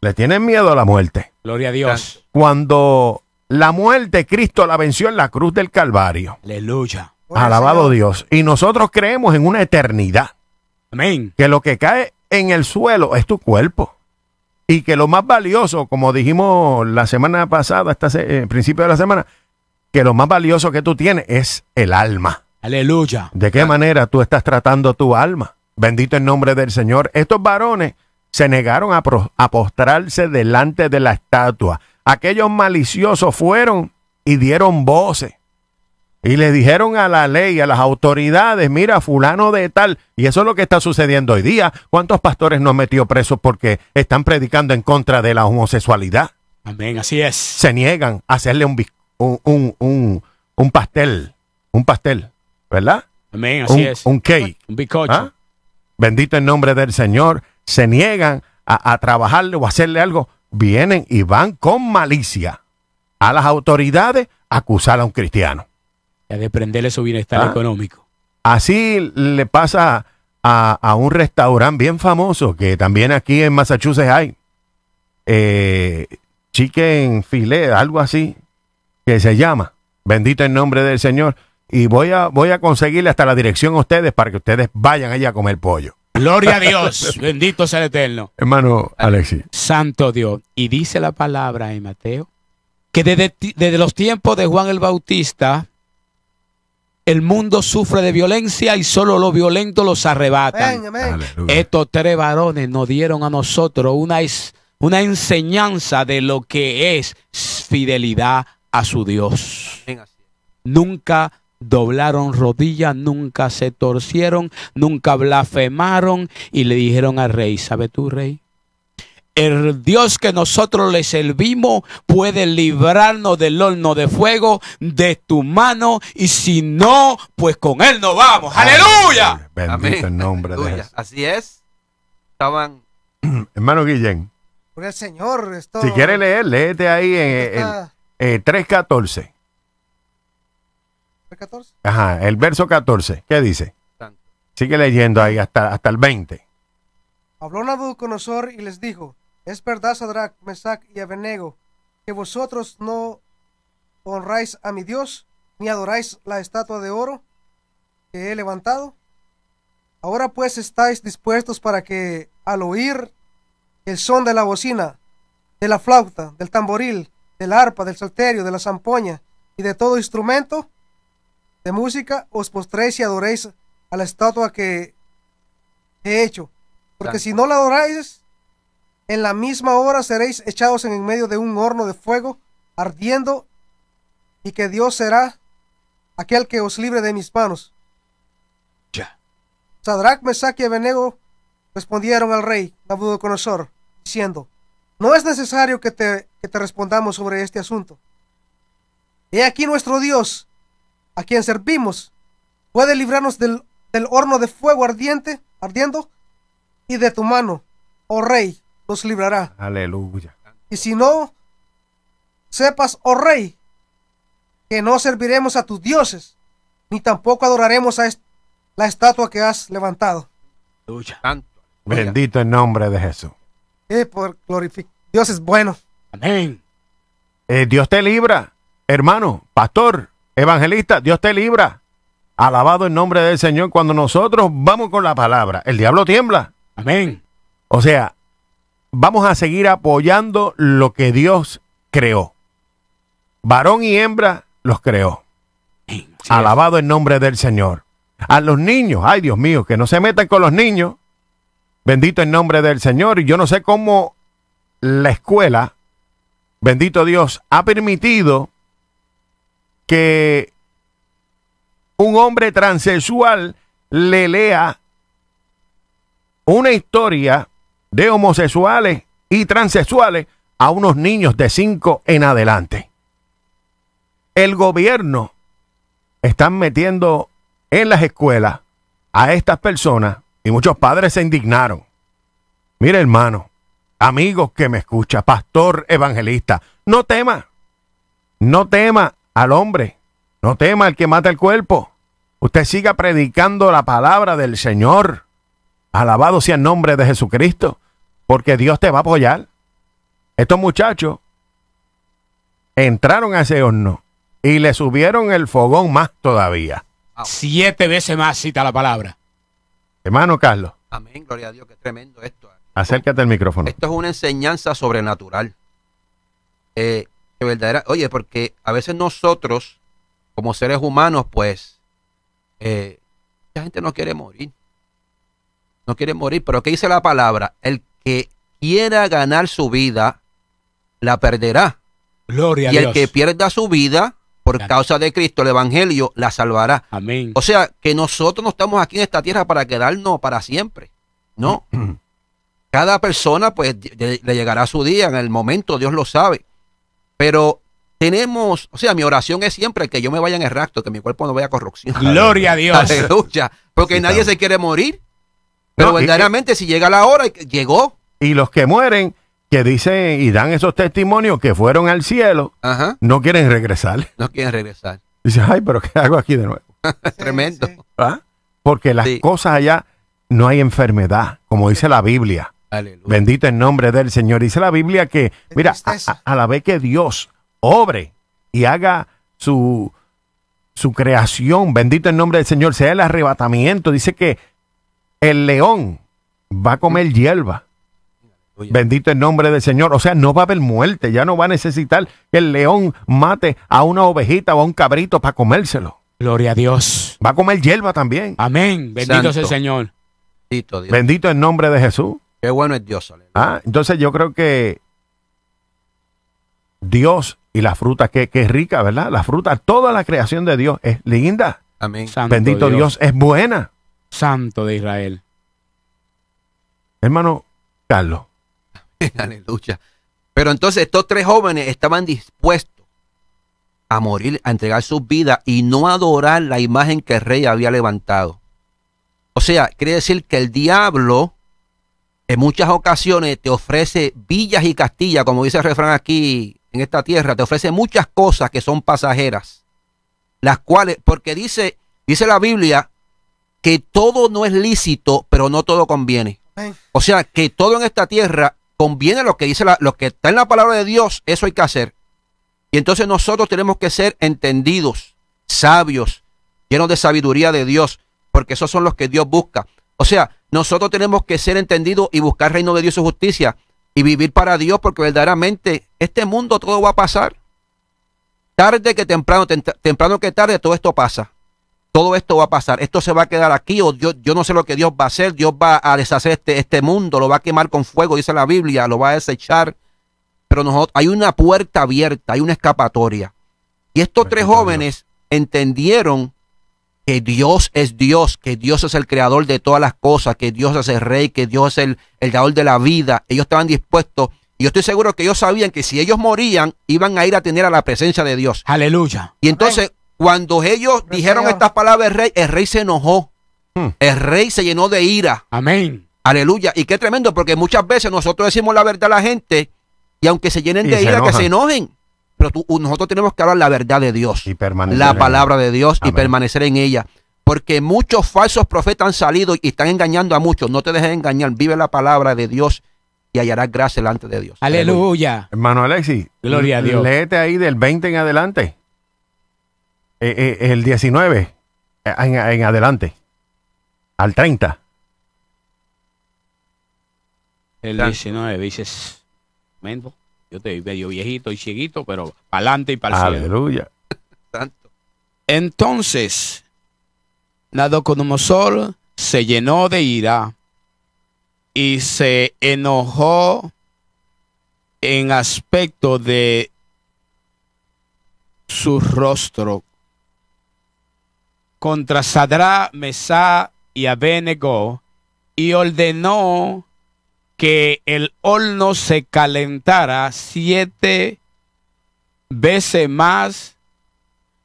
Le tienen miedo a la muerte. Gloria a Dios. Cuando la muerte, Cristo la venció en la cruz del Calvario. Aleluya. Alabado Dios. Y nosotros creemos en una eternidad. Amén. Que lo que cae en el suelo es tu cuerpo y que lo más valioso, como dijimos la semana pasada, hasta eh, principio de la semana, que lo más valioso que tú tienes es el alma. Aleluya. ¿De qué manera tú estás tratando tu alma? Bendito el nombre del Señor. Estos varones se negaron a, a postrarse delante de la estatua. Aquellos maliciosos fueron y dieron voces y le dijeron a la ley, a las autoridades, mira, fulano de tal, y eso es lo que está sucediendo hoy día. ¿Cuántos pastores nos metió presos porque están predicando en contra de la homosexualidad? Amén, así es. Se niegan a hacerle un, un, un, un pastel, un pastel, ¿verdad? Amén, así es. Un cake. Un bizcocho. ¿Ah? Bendito el nombre del Señor. Se niegan a, a trabajarle o hacerle algo. Vienen y van con malicia a las autoridades a acusar a un cristiano de su bienestar ah. económico. Así le pasa a, un restaurante bien famoso que también aquí en Massachusetts hay. Eh, chicken filet, algo así, que se llama. Bendito el nombre del Señor. Y voy a, voy a conseguirle hasta la dirección a ustedes para que ustedes vayan allá a comer pollo. Gloria a (laughs) Dios, bendito sea el Eterno. Hermano Alexis. Santo Dios. Y dice la palabra en Mateo que desde, desde los tiempos de Juan el Bautista el mundo sufre de violencia y solo lo violento los arrebatan. Estos tres varones nos dieron a nosotros una, una enseñanza de lo que es fidelidad a su Dios. Nunca doblaron rodillas, nunca se torcieron, nunca blasfemaron y le dijeron al rey, ¿sabe tú, rey? el Dios que nosotros le servimos puede librarnos del horno de fuego de tu mano y si no, pues con Él no vamos. Aleluya. Bendito el nombre de Dios Así es. Estaban. (clears throat) Hermano Guillén. Por el Señor. Si quieres leer, léete ahí en 3.14. 3.14. Eh, Ajá, el verso 14. ¿Qué dice? Sigue leyendo ahí hasta, hasta el 20. Habló Nabucodonosor y les dijo, es verdad, Sadrach, Mesach y Abenego, que vosotros no honráis a mi Dios, ni adoráis la estatua de oro que he levantado. Ahora pues estáis dispuestos para que al oír el son de la bocina, de la flauta, del tamboril, del arpa, del salterio, de la zampoña y de todo instrumento de música, os postréis y adoréis a la estatua que he hecho. Porque si no la adoráis, en la misma hora seréis echados en medio de un horno de fuego ardiendo y que Dios será aquel que os libre de mis manos. Ya. Sadrach, Mesach y Abednego respondieron al rey Nabucodonosor, diciendo, no es necesario que te, respondamos sobre este asunto. He aquí nuestro Dios, a quien servimos, puede librarnos del, del horno de fuego ardiente, ardiendo, y de tu mano, oh rey, los librará. Aleluya. Y si no, sepas, oh rey, que no serviremos a tus dioses, ni tampoco adoraremos a la estatua que has levantado. Aleluya. Bendito el nombre de Jesús. Dios es bueno. Amén. Eh, Dios te libra, hermano, pastor, evangelista, Dios te libra. Alabado el nombre del Señor cuando nosotros vamos con la palabra. El diablo tiembla. Amén. O sea, vamos a seguir apoyando lo que Dios creó. Varón y hembra los creó. Alabado el nombre del Señor. A los niños, ay Dios mío, que no se metan con los niños. Bendito el nombre del Señor. Y yo no sé cómo la escuela, bendito Dios, ha permitido que un hombre transexual le lea una historia de homosexuales y transexuales a unos niños de 5 en adelante. El gobierno está metiendo en las escuelas a estas personas y muchos padres se indignaron. Mire hermano, amigo que me escucha, pastor evangelista, no tema, no tema al hombre, no tema al que mata el cuerpo. Usted siga predicando la palabra del Señor. Alabado sea el nombre de Jesucristo porque Dios te va a apoyar. Estos muchachos entraron a ese horno y le subieron el fogón más todavía. Siete veces más cita la palabra. Hermano Carlos. Amén, gloria a Dios, qué tremendo esto. Acércate al micrófono. Esto es una enseñanza sobrenatural. Eh, de verdadera, oye, porque a veces nosotros, como seres humanos, pues, eh, la gente no quiere morir. No quiere morir, pero ¿qué dice la palabra? El que quiera ganar su vida, la perderá. Gloria y el que pierda su vida por causa de Cristo, el Evangelio, la salvará. Amén. O sea, que nosotros no estamos aquí en esta tierra para quedarnos para siempre. No. (clears throat) Cada persona, pues, le llegará su día en el momento, Dios lo sabe. Pero tenemos, o sea, mi oración es siempre que yo me vaya en el racto, que mi cuerpo no vaya a corrupción. Gloria a Dios. (laughs) Aleluya. Porque nadie se quiere morir. Pero verdaderamente, si llega la hora, llegó. Y los que mueren, que dicen y dan esos testimonios que fueron al cielo, no quieren regresar. No quieren regresar. dice ay, pero ¿qué hago aquí de nuevo? (laughs) Tremendo. ¿Ah? Porque las cosas allá no hay enfermedad, como dice la Biblia. Bendito el nombre del Señor. Dice la Biblia que, mira, a, la vez que Dios obre y haga su, su creación, bendito el nombre del Señor, sea el arrebatamiento. Dice que el león va a comer hierba. Bendito el nombre del Señor. O sea, no va a haber muerte. Ya no va a necesitar que el león mate a una ovejita o a un cabrito para comérselo. Gloria a Dios. Va a comer hierba también. Amén. Bendito es el Señor. Bendito, Dios. Bendito el nombre de Jesús. Qué bueno es Dios. Ah, entonces yo creo que Dios y la fruta, que, es rica, ¿verdad? La fruta, toda la creación de Dios es linda. Amén. Bendito Dios es buena. Santo de Israel. Hermano Carlos. (laughs) Aleluya. Pero entonces estos tres jóvenes estaban dispuestos a morir, a entregar sus vidas y no adorar la imagen que el rey había levantado. O sea, quiere decir que el diablo en muchas ocasiones te ofrece villas y castillas, como dice el refrán aquí en esta tierra, te ofrece muchas cosas que son pasajeras, las cuales, porque dice, dice la Biblia que todo no es lícito, pero no todo conviene. O sea, que todo en esta tierra conviene lo que dice lo que está en la palabra de Dios, eso hay que hacer. Y entonces nosotros tenemos que ser entendidos, sabios, llenos de sabiduría de Dios, porque esos son los que Dios busca. O sea, nosotros tenemos que ser entendidos y buscar el reino de Dios y justicia y vivir para Dios, porque verdaderamente este mundo todo va a pasar. Tarde que temprano, temprano que tarde, todo esto pasa todo esto va a pasar, esto se va a quedar aquí, o yo no sé lo que Dios va a hacer, Dios va a deshacer este, este, mundo, lo va a quemar con fuego, dice la Biblia, lo va a desechar. Pero nosotros, hay una puerta abierta, hay una escapatoria. Y estos tres jóvenes entendieron que Dios es Dios, que Dios es el creador de todas las cosas, que Dios es el rey, que Dios es el, el dador de la vida. Ellos estaban dispuestos y yo estoy seguro que ellos sabían que si ellos morían, iban a ir a tener a la presencia de Dios. Aleluya. Y entonces, cuando ellos dijeron estas palabras rey, el rey se enojó. Hmm. El rey se llenó de ira. Amén. Aleluya. Y qué tremendo, porque muchas veces nosotros decimos la verdad a la gente y aunque se llenen de ira, que se enojen. Pero nosotros tenemos que hablar la verdad de Dios, y la palabra de Dios y permanecer en ella. Porque muchos falsos profetas han salido y están engañando a muchos. No te dejes engañar, vive la palabra de Dios y hallarás gracia delante de Dios. Aleluya. Hermano Alexis, gloria a Dios. Léete ahí del 20 en adelante. Eh, eh, el 19 eh, en, adelante, al 30. El 19 dices, Mendo, yo te medio viejito y cieguito, pero para adelante y para el Aleluya. Tanto. Entonces, sol se llenó de ira y se enojó en aspecto de su rostro contra Sadra, Mesá y Abenego y ordenó que el horno se calentara siete veces más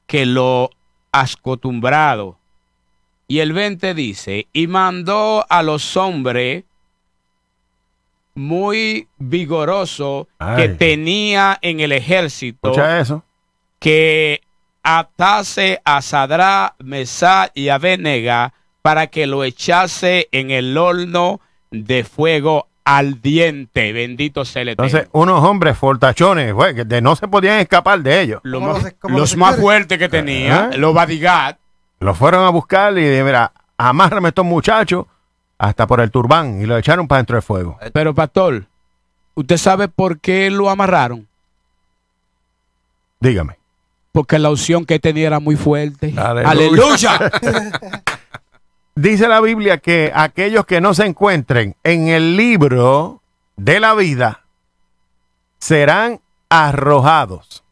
que lo acostumbrado. Y el 20 dice, y mandó a los hombres muy vigorosos que tenía en el ejército, eso. que atase a Sadra, Mesá y Abenega para que lo echase en el horno de fuego al diente. Bendito se le Entonces, unos hombres fortachones, que de, no se podían escapar de ellos. los, más fuertes que tenía, eh. los badigat. Los fueron a buscar y de mira, amárrame a estos muchachos hasta por el turbán y lo echaron para dentro del fuego. Pero, pastor, ¿usted sabe por qué lo amarraron? Dígame porque la opción que tenía era muy fuerte. Aleluya. ¡Aleluya! (laughs) Dice la Biblia que aquellos que no se encuentren en el libro de la vida serán arrojados.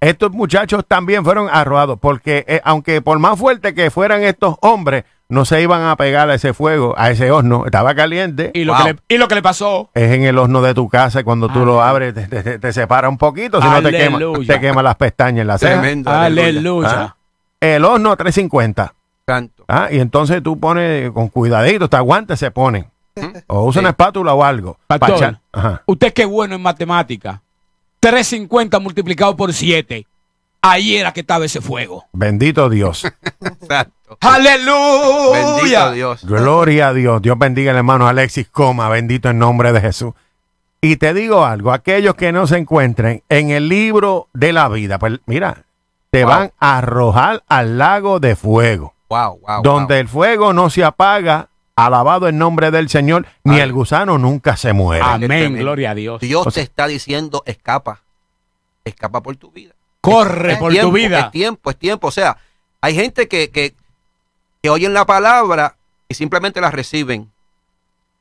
Estos muchachos también fueron arrojados, porque eh, aunque por más fuerte que fueran estos hombres, no se iban a pegar a ese fuego, a ese horno. Estaba caliente. Y lo, que, le, y lo que le pasó. Es en el horno de tu casa. Cuando tú lo abres, te, separa un poquito. Si no, te quema, te quema las pestañas en la ceja. Aleluya. Ah. El horno 350. ¿Ah? Y entonces tú pones con cuidadito, te aguantes, se ponen. O usa una espátula o algo. usted qué bueno en matemática. 350 multiplicado por 7. Ahí era que estaba ese fuego. Bendito Dios. Exacto. Aleluya. Bendito Dios. Gloria a Dios. Dios bendiga el hermano Alexis Coma. Bendito en nombre de Jesús. Y te digo algo, aquellos que no se encuentren en el libro de la vida, pues mira, te van a arrojar al lago de fuego. Wow, Donde el fuego no se apaga Alabado el nombre del Señor, ni el gusano nunca se muere. Amén, gloria a Dios. Dios te está diciendo, escapa, escapa por tu vida. Corre por tu vida. Es tiempo, es tiempo. O sea, hay gente que, que, que oyen la palabra y simplemente la reciben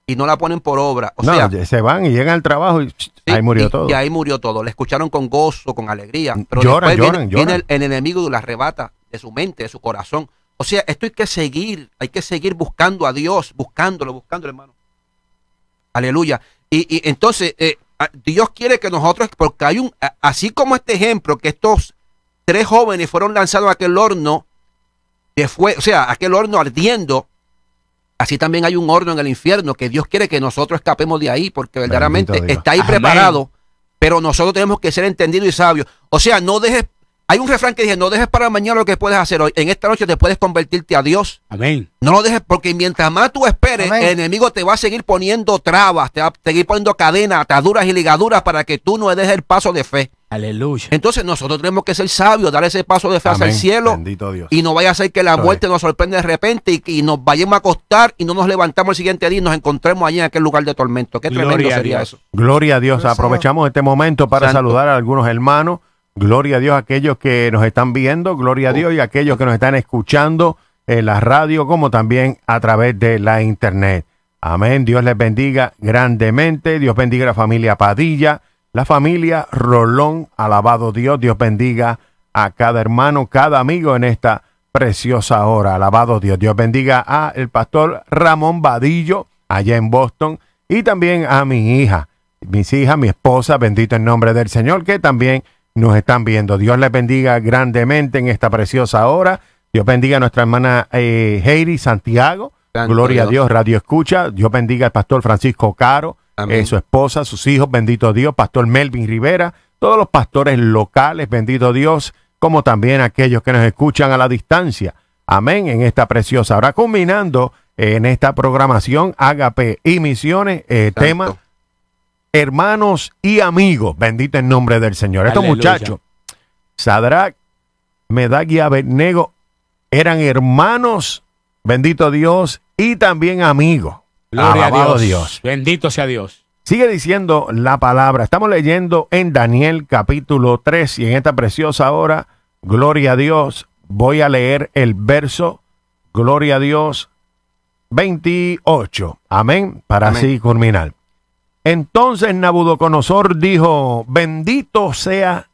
y no la ponen por obra. O sea, se van y llegan al trabajo y ahí murió todo. Y ahí murió todo. Le escucharon con gozo, con alegría. Pero lloran, lloran, lloran. el, enemigo la arrebata de su mente, de su corazón. O sea, esto hay que seguir, hay que seguir buscando a Dios, buscándolo, buscándolo, hermano. Aleluya. Y, entonces, eh, Dios quiere que nosotros, porque hay un, así como este ejemplo, que estos tres jóvenes fueron lanzados a aquel horno, de o sea, aquel horno ardiendo, así también hay un horno en el infierno que Dios quiere que nosotros escapemos de ahí, porque verdaderamente está ahí preparado, pero nosotros tenemos que ser entendidos y sabios. O sea, no dejes hay un refrán que dice, no dejes para mañana lo que puedes hacer hoy. En esta noche te puedes convertirte a Dios. Amén. No lo dejes, porque mientras más tú esperes, el enemigo te va a seguir poniendo trabas, te va a seguir poniendo cadenas, ataduras y ligaduras para que tú no dejes el paso de fe. Aleluya. Entonces nosotros tenemos que ser sabios, dar ese paso de fe hacia el cielo. Y no vaya a ser que la muerte nos sorprenda de repente y, nos vayamos a acostar y no nos levantamos el siguiente día y nos encontremos allí en aquel lugar de tormento. Qué tremendo sería eso. Gloria a Dios. Aprovechamos este momento para saludar a algunos hermanos Gloria a Dios a aquellos que nos están viendo, gloria a Dios y a aquellos que nos están escuchando en la radio como también a través de la internet. Amén. Dios les bendiga grandemente. Dios bendiga a la familia Padilla, la familia Rolón. Alabado Dios. Dios bendiga a cada hermano, cada amigo en esta preciosa hora. Alabado Dios. Dios bendiga a el pastor Ramón Badillo allá en Boston y también a mi hija, mis hijas, mi esposa, bendito el nombre del Señor, que también nos están viendo. Dios les bendiga grandemente en esta preciosa hora. Dios bendiga a nuestra hermana eh, Heidi Santiago. Gloria a Dios, Radio Escucha. Dios bendiga al pastor Francisco Caro, eh, su esposa, sus hijos, bendito Dios, pastor Melvin Rivera, todos los pastores locales, bendito Dios, como también aquellos que nos escuchan a la distancia. Amén, en esta preciosa hora, combinando eh, en esta programación Agape y Misiones, eh, tema hermanos y amigos. Bendito el nombre del Señor. Estos muchachos, Sadrach, Medag y Abednego, eran hermanos, bendito Dios, y también amigos. Gloria a Dios. Bendito sea Dios. Sigue diciendo la palabra. Estamos leyendo en Daniel capítulo 3 y en esta preciosa hora, gloria a Dios, voy a leer el verso, gloria a Dios, 28. Amén, para así culminar. Entonces Nabucodonosor dijo, bendito sea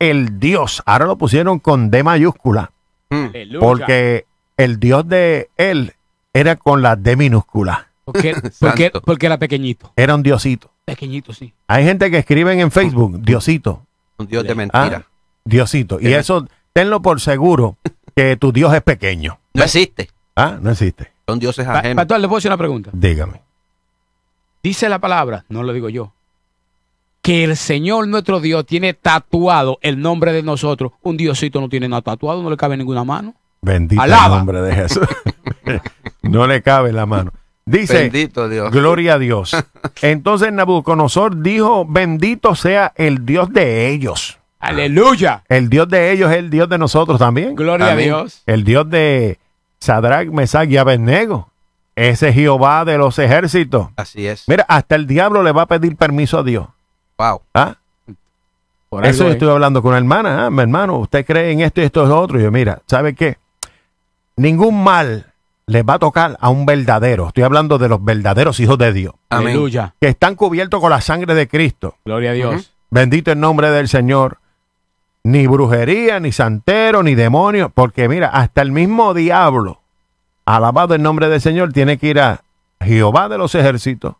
el Dios. Ahora lo pusieron con D mayúscula. Hmm. Porque el Dios de él era con la D minúscula. Porque, (laughs) porque, porque era pequeñito. Era un diosito. Pequeñito, sí. Hay gente que escriben en Facebook, diosito. Un dios de ah, mentira. diosito. Y eso, tenlo por seguro, que tu dios es pequeño. No existe. Ah, no existe. Son dioses ajenos. Pastor, le puedo hacer una pregunta. Dígame. Dice la palabra, no lo digo yo, que el Señor nuestro Dios tiene tatuado el nombre de nosotros. Un diosito no tiene nada tatuado, no le cabe ninguna mano. Bendito el nombre de Jesús. (laughs) no le cabe la mano. Dice, bendito Dios. gloria a Dios. (laughs) Entonces Nabucodonosor dijo, bendito sea el Dios de ellos. Aleluya. El Dios de ellos es el Dios de nosotros también. Gloria a Dios. El Dios de Sadrach, Mesach y Abednego. Ese Jehová de los ejércitos. Así es. Mira, hasta el diablo le va a pedir permiso a Dios. Wow. ¿Ah? Por Eso yo estoy hablando con una hermana. Ah, mi hermano, usted cree en esto y esto es lo otro. Y yo, mira, ¿sabe qué? Ningún mal le va a tocar a un verdadero. Estoy hablando de los verdaderos hijos de Dios. Aleluya. Que están cubiertos con la sangre de Cristo. Gloria a Dios. Bendito el nombre del Señor. Ni brujería, ni santero, ni demonio. Porque mira, hasta el mismo diablo alabado el nombre del Señor, tiene que ir a Jehová de los ejércitos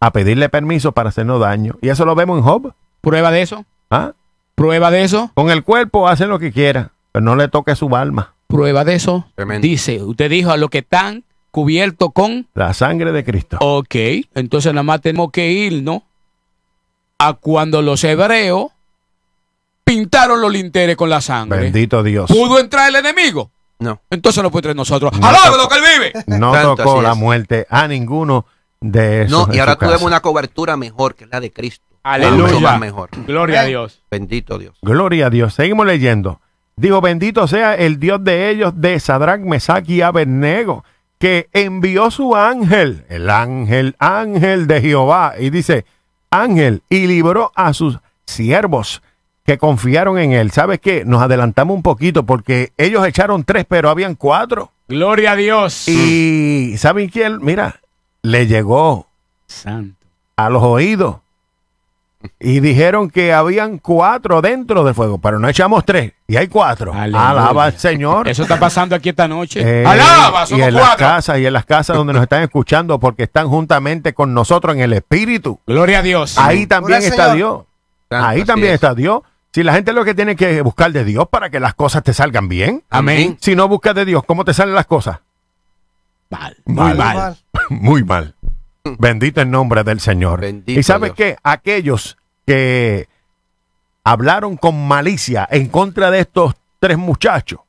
a pedirle permiso para hacernos daño. Y eso lo vemos en Job. ¿Prueba de eso? ¿Ah? ¿Prueba de eso? Con el cuerpo hace lo que quiera, pero no le toque su alma. ¿Prueba de eso? Dice, usted dijo a los que están cubiertos con... La sangre de Cristo. Ok, entonces nada más tenemos que irnos a cuando los hebreos pintaron los linteres con la sangre. Bendito Dios. ¿Pudo entrar el enemigo? Entonces no puede traer nosotros. No lo que él vive! No tocó la muerte a ninguno de esos. No, y ahora tuvimos una cobertura mejor que la de Cristo. Aleluya. Mejor. Gloria a Dios. Bendito Dios. Gloria a Dios. Seguimos leyendo. Digo, bendito sea el Dios de ellos, de Sadrach, Mesach y Abednego, que envió su ángel, el ángel, ángel de Jehová, y dice, ángel, y libró a sus siervos que confiaron en él. ¿Sabes qué? Nos adelantamos un poquito porque ellos echaron tres, pero habían cuatro. Gloria a Dios. Y ¿saben quién? Mira, le llegó Santo. a los oídos. Y dijeron que habían cuatro dentro del fuego, pero no echamos tres, y hay cuatro. Alaba al Señor. Eso está pasando aquí esta noche. Eh, Alaba, somos y en las casas, y en las casas donde nos están escuchando, porque están juntamente con nosotros en el Espíritu. Gloria a Dios. Ahí también está Dios. Ahí también está Dios. Si la gente lo que tiene que buscar de Dios para que las cosas te salgan bien. Amén. Si no buscas de Dios, ¿cómo te salen las cosas? Mal. Muy mal. (laughs) Muy mal. Bendito el nombre del Señor. y sabes qué? aquellos que hablaron con malicia en contra de estos tres muchachos,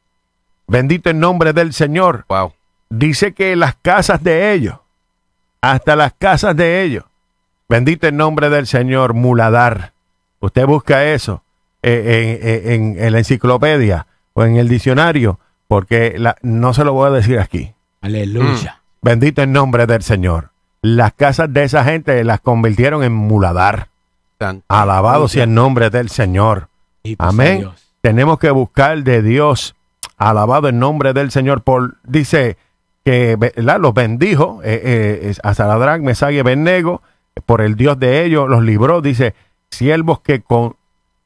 bendito el nombre del Señor. Dice que las casas de ellos, hasta las casas de ellos, bendito el nombre del Señor, muladar. Usted busca eso. Eh, eh, en, la enciclopedia o en el diccionario, porque no se lo voy a decir aquí. Aleluya. Mm. Bendito el nombre del Señor. Las casas de esa gente las convirtieron en muladar. alabados Alabado sea el nombre del Señor. Pues, Amén. Tenemos que buscar de Dios. Alabado el nombre del Señor. Por, dice que los bendijo eh, a Saladrán, Mesag Benego, por el Dios de ellos, los libró. Dice, siervos que con,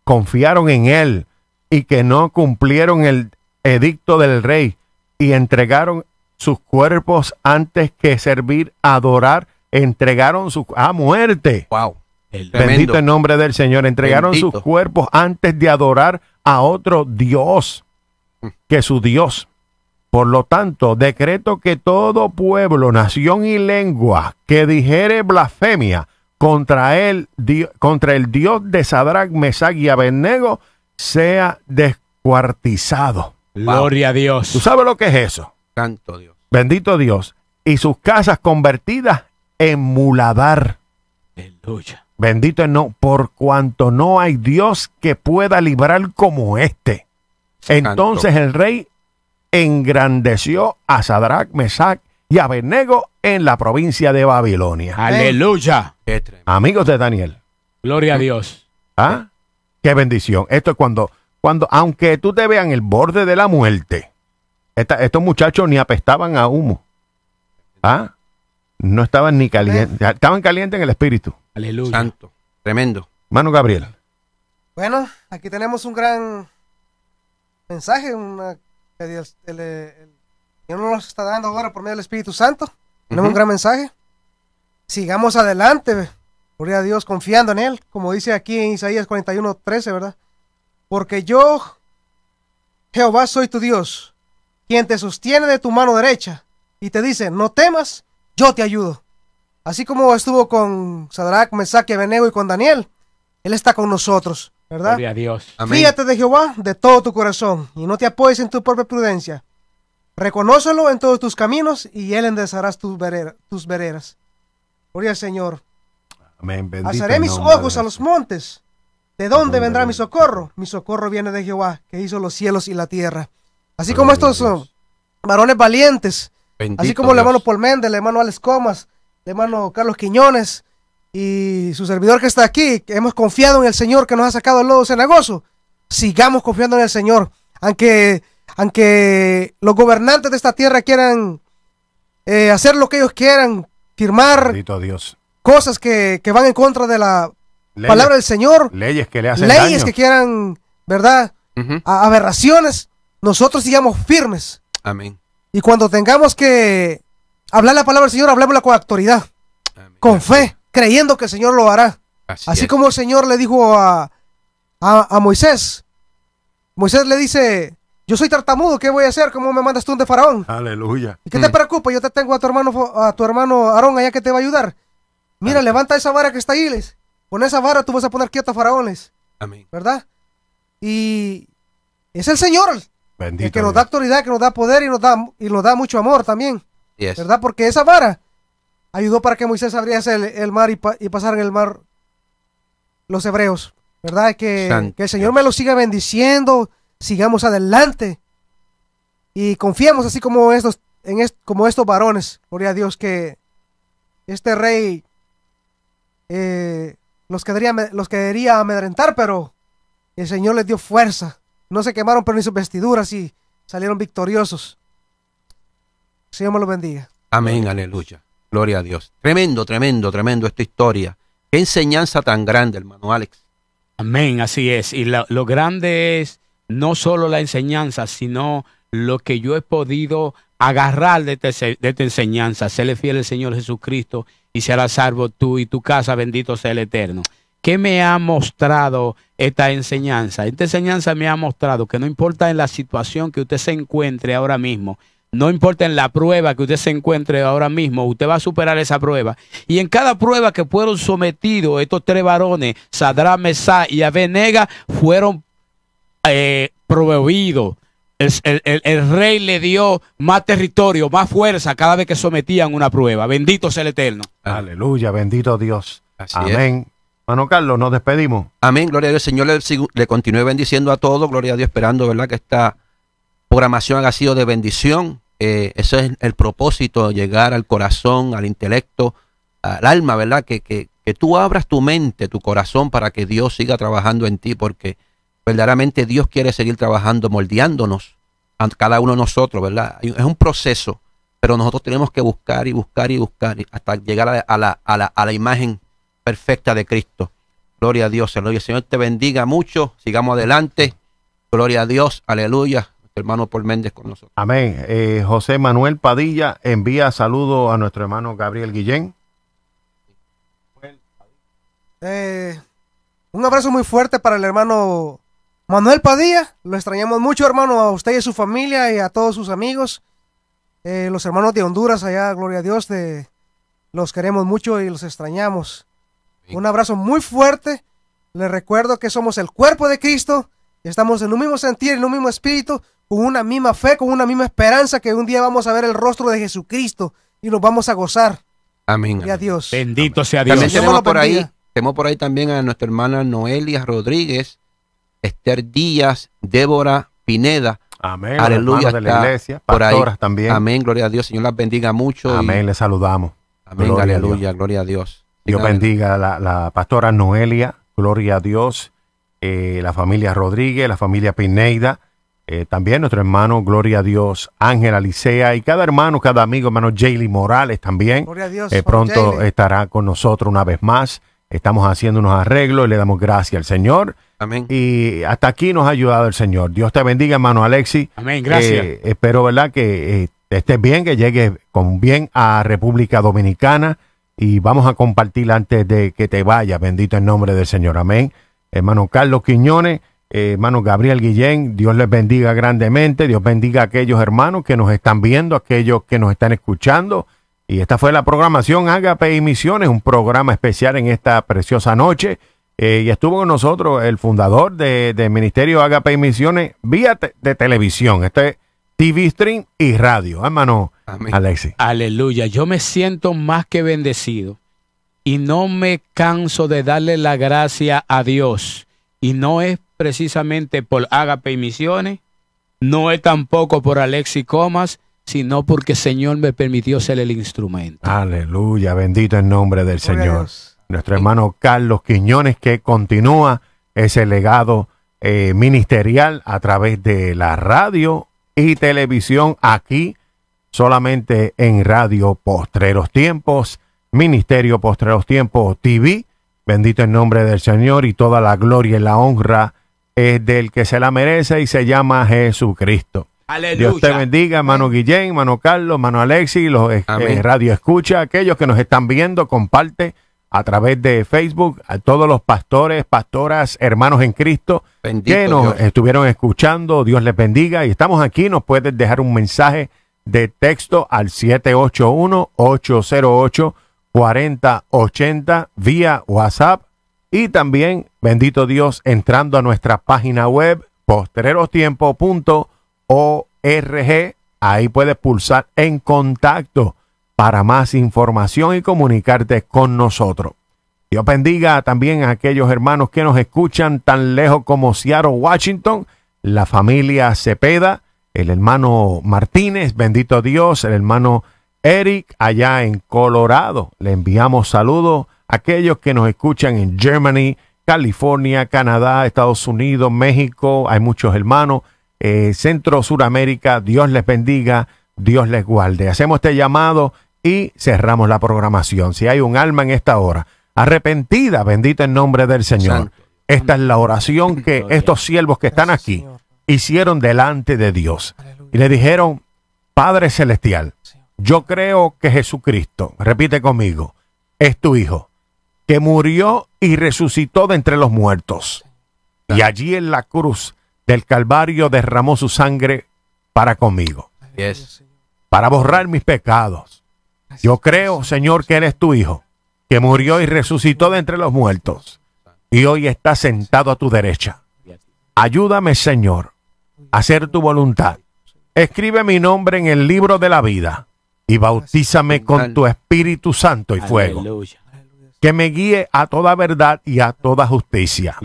confiaron en él y que no cumplieron el edicto del rey y entregaron sus cuerpos antes que servir, adorar, entregaron su a ah, muerte. Wow. Bendito el nombre del Señor. Entregaron sus cuerpos antes de adorar a otro Dios que su Dios. Por lo tanto, decreto que todo pueblo, nación y lengua que dijere blasfemia contra contra el Dios de Sadrach, Mesach y Abednego, sea descuartizado. Gloria a Dios. ¿Tú sabes lo que es eso? Santo Dios. Bendito Dios. Y sus casas convertidas en muladar. Aleluya. Bendito no, por cuanto no hay Dios que pueda librar como este. Entonces el rey engrandeció a Sadrach, Mesach y Abednego en la provincia de Babilonia. Aleluya. Amigos de Daniel. Gloria a Dios. ¿Ah? Qué bendición. Esto es cuando, cuando, aunque tú te veas en el borde de la muerte, estos muchachos ni apestaban a humo. ¿Ah? No estaban ni calientes. ¿Eh? Estaban calientes en el espíritu. Aleluya. Santo. Tremendo. Mano Gabriel. Bueno, aquí tenemos un gran mensaje, una, no nos está dando ahora por medio del Espíritu Santo. Tenemos un gran mensaje. Sigamos adelante, gloria a Dios, confiando en Él, como dice aquí en Isaías 41, 13, ¿verdad? Porque yo, Jehová, soy tu Dios, quien te sostiene de tu mano derecha y te dice, no temas, yo te ayudo. Así como estuvo con Sadrach, Mesach, Abednego y con Daniel, Él está con nosotros, ¿verdad? Gloria a Dios. Fíjate de Jehová de todo tu corazón y no te apoyes en tu propia prudencia. Reconócelo en todos tus caminos y Él enderezarás tus, vereda, tus veredas. Gloria al Señor. Amén. Alzaré mis ojos a los montes. ¿De dónde vendrá mi socorro? Mi socorro viene de Jehová, que hizo los cielos y la tierra. Así como estos varones valientes, así como el hermano Paul Méndez, el hermano Alex Comas, el hermano Carlos Quiñones y su servidor que está aquí, que hemos confiado en el Señor que nos ha sacado el lodo cenagoso. Sigamos confiando en el Señor, aunque aunque los gobernantes de esta tierra quieran eh, hacer lo que ellos quieran, firmar Dios. cosas que, van en contra de la palabra del Señor, leyes que le hacen leyes que quieran, ¿verdad? aberraciones, nosotros sigamos firmes. Amén. Y cuando tengamos que hablar la palabra del Señor, hablémosla con autoridad, con fe, creyendo que el Señor lo hará. Así, como el Señor le dijo a, a Moisés, Moisés le dice, yo soy tartamudo, ¿qué voy a hacer? ¿Cómo me mandas tú un de faraón? Aleluya. ¿Y qué te mm. preocupa? Yo te tengo a tu hermano a tu hermano Aarón allá que te va a ayudar. Mira, levanta esa vara que está ahí, les. Con esa vara tú vas a poner quieto a faraones. Amén. ¿Verdad? Y es el Señor Bendito el que nos da autoridad, que nos da poder y nos da, y da mucho amor también. ¿Verdad? Porque esa vara ayudó para que Moisés abriese el, mar y, pasaran el mar los hebreos. ¿Verdad? Que, que el Señor me lo siga bendiciendo, sigamos adelante y confiamos así como estos, como estos varones, gloria a Dios, que este rey eh, los, quedaría los amedrentar, pero el Señor les dio fuerza. No se quemaron pero ni sus vestiduras y salieron victoriosos. Señor me los bendiga. Amén, aleluya. Gloria a Dios. Tremendo, tremendo, tremendo esta historia. Qué enseñanza tan grande, hermano Alex. Amén, así es. Y lo grande es no solo la enseñanza, sino lo que yo he podido agarrar de, este esta enseñanza. Séle fiel al Señor Jesucristo y será salvo tú y tu casa, bendito sea el Eterno. ¿Qué me ha mostrado esta enseñanza? Esta enseñanza me ha mostrado que no importa en la situación que usted se encuentre ahora mismo, no importa en la prueba que usted se encuentre ahora mismo, usted va a superar esa prueba. Y en cada prueba que fueron sometidos estos tres varones, sadra Mesá y Abed-Nega, fueron eh, El, rey le dio más territorio, más fuerza cada vez que sometían una prueba. Bendito sea el Eterno. Ah. Aleluya, bendito Dios. Amén. Carlos, nos despedimos. Amén, gloria a Dios. Señor le, le continúe bendiciendo a todos. Gloria a Dios, esperando, ¿verdad? Que esta programación haya sido de bendición. Eh, ese es el propósito, llegar al corazón, al intelecto, al alma, ¿verdad? que tú abras tu mente, tu corazón para que Dios siga trabajando en ti, porque verdaderamente Dios quiere seguir trabajando, moldeándonos a cada uno de nosotros, ¿verdad? Es un proceso, pero nosotros tenemos que buscar y buscar y buscar hasta llegar a la, imagen perfecta de Cristo. Gloria a Dios, el Señor te bendiga mucho, sigamos adelante. Gloria a Dios, aleluya. hermano Paul Méndez con nosotros. Amén. Eh, José Manuel Padilla envía saludos a nuestro hermano Gabriel Guillén. Eh, un abrazo muy fuerte para el hermano Manuel Padilla, lo extrañamos mucho, hermano, a usted y a su familia y a todos sus amigos. Eh, los hermanos de Honduras, allá, gloria a Dios, los queremos mucho y los extrañamos. Un abrazo muy fuerte. Les recuerdo que somos el cuerpo de Cristo. Estamos en un mismo sentir, en un mismo espíritu, con una misma fe, con una misma esperanza que un día vamos a ver el rostro de Jesucristo y nos vamos a gozar. Amén. Y a Dios. Bendito sea Dios. También por ahí, tenemos por ahí también a nuestra hermana Noelia Rodríguez Esther Díaz, Débora Pineda. Amén. Aleluya. por también. Amén. Gloria a Dios. Señor las bendiga mucho. Amén. Le saludamos. Amén. aleluya. gloria a Dios. Dios bendiga a la, pastora Noelia. Gloria a Dios. Eh, la familia Rodríguez, la familia Pineda, eh, también nuestro hermano, gloria a Dios, Ángel Alicea y cada hermano, cada amigo, hermano Jaylee Morales también. Gloria a Dios. Eh, oh, pronto estará con nosotros una vez más. Estamos haciendo unos arreglos y le damos gracias al Señor. Y hasta aquí nos ha ayudado el Señor. Dios te bendiga, hermano Alexi. Amén, gracias. Eh, espero, ¿verdad?, que eh, estés bien, que llegues con bien a República Dominicana y vamos a compartir antes de que te vayas. Bendito el nombre del Señor. Amén. Hermano Carlos Quiñones, eh, hermano Gabriel Guillén, Dios les bendiga grandemente. Dios bendiga a aquellos hermanos que nos están viendo, aquellos que nos están escuchando. Y esta fue la programación Ágape y Misiones, un programa especial en esta preciosa noche. Eh, y estuvo con nosotros el fundador del Ministerio Agape y Misiones vía de televisión. Este TV Stream y radio. Ah, hermano Alexi Aleluya. Yo me siento más que bendecido y no me canso de darle la gracia a Dios. Y no es precisamente por Agape y Misiones, no es tampoco por Alexi Comas, sino porque el Señor me permitió ser el instrumento. Aleluya. Bendito el nombre del Señor nuestro hermano Carlos Quiñones, que continúa ese legado eh, ministerial a través de la radio y televisión aquí, solamente en Radio Postreros Tiempos, Ministerio Postreros Tiempos TV. Bendito el nombre del Señor y toda la gloria y la honra es del que se la merece y se llama Jesucristo. Aleluya. Dios te bendiga, hermano Guillén, hermano Carlos, hermano Alexis, los eh, eh, Radio Escucha, aquellos que nos están viendo, comparte a través de Facebook, a todos los pastores, pastoras, hermanos en Cristo que nos estuvieron escuchando. Dios les bendiga y estamos aquí. Nos puedes dejar un mensaje de texto al 781-808-4080 vía WhatsApp y también, bendito Dios, entrando a nuestra página web postererostiempo.org. Ahí puedes pulsar en contacto para más información y comunicarte con nosotros. Dios bendiga también a aquellos hermanos que nos escuchan tan lejos como Seattle, Washington, la familia Cepeda, el hermano Martínez, bendito Dios, el hermano Eric allá en Colorado. Le enviamos saludos a aquellos que nos escuchan en Germany, California, Canadá, Estados Unidos, México, hay muchos hermanos, eh, Centro, Suramérica, Dios les bendiga, Dios les guarde. Hacemos este llamado y cerramos la programación. Si hay un alma en esta hora, arrepentida, bendito en nombre del Señor. Esta es la oración que estos siervos que están aquí hicieron delante de Dios. Y le dijeron, Padre Celestial, yo creo que Jesucristo, repite conmigo, es tu Hijo, que murió y resucitó de entre los muertos. Y allí en la cruz del Calvario derramó su sangre para conmigo. Para borrar mis pecados. Yo creo, Señor, que eres tu Hijo, que murió y resucitó de entre los muertos, y hoy está sentado a tu derecha. Ayúdame, Señor, a hacer tu voluntad. Escribe mi nombre en el libro de la vida y bautízame con tu Espíritu Santo y fuego. Que me guíe a toda verdad y a toda justicia.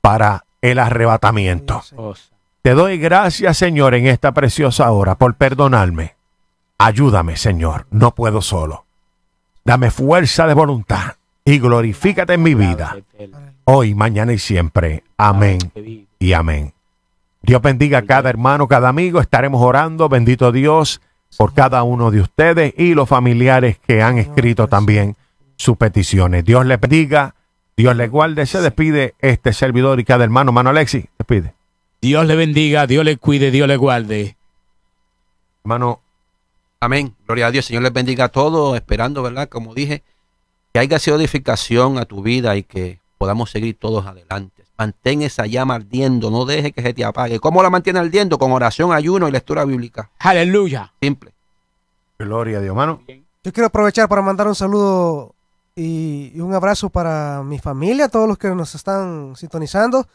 Para el arrebatamiento. Te doy gracias, Señor, en esta preciosa hora por perdonarme Ayúdame, Señor, no puedo solo. Dame fuerza de voluntad y glorifícate en mi vida, hoy, mañana y siempre. Amén y amén. Dios bendiga a cada hermano, cada amigo. Estaremos orando, bendito Dios, por cada uno de ustedes y los familiares que han escrito también sus peticiones. Dios les bendiga, Dios les guarde. Se despide este servidor y cada hermano. Hermano Alexis, despide. Dios le bendiga, Dios le cuide, Dios le guarde. Hermano Amén. Gloria a Dios. Señor les bendiga a todos, esperando, ¿verdad? Como dije, que haya sido edificación a tu vida y que podamos seguir todos adelante. Mantén esa llama ardiendo, no deje que se te apague. ¿Cómo la mantiene ardiendo? Con oración, ayuno y lectura bíblica. Aleluya. Simple. Gloria a Dios, hermano. Yo quiero aprovechar para mandar un saludo y un abrazo para mi familia, todos los que nos están sintonizando.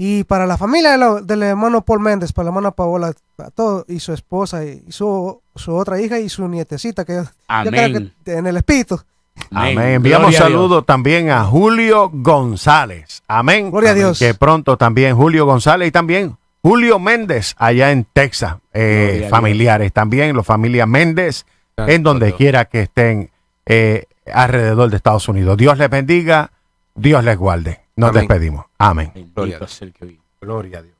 Y para la familia de del hermano Paul Méndez, para la hermana Paola, todo, y su esposa, y su, su otra hija, y su nietecita, que, Amén. en el espíritu. Amén. Amén. Enviamos saludos también a Julio González. Amén. Gloria a Dios. Que pronto también Julio González y también Julio Méndez allá en Texas. Eh, familiares también, los familia Méndez, en donde quiera que estén eh, alrededor de Estados Unidos. Dios les bendiga, Dios les guarde. Nos Amén. despedimos. Amén. Gloria a Dios. Gloria a Dios.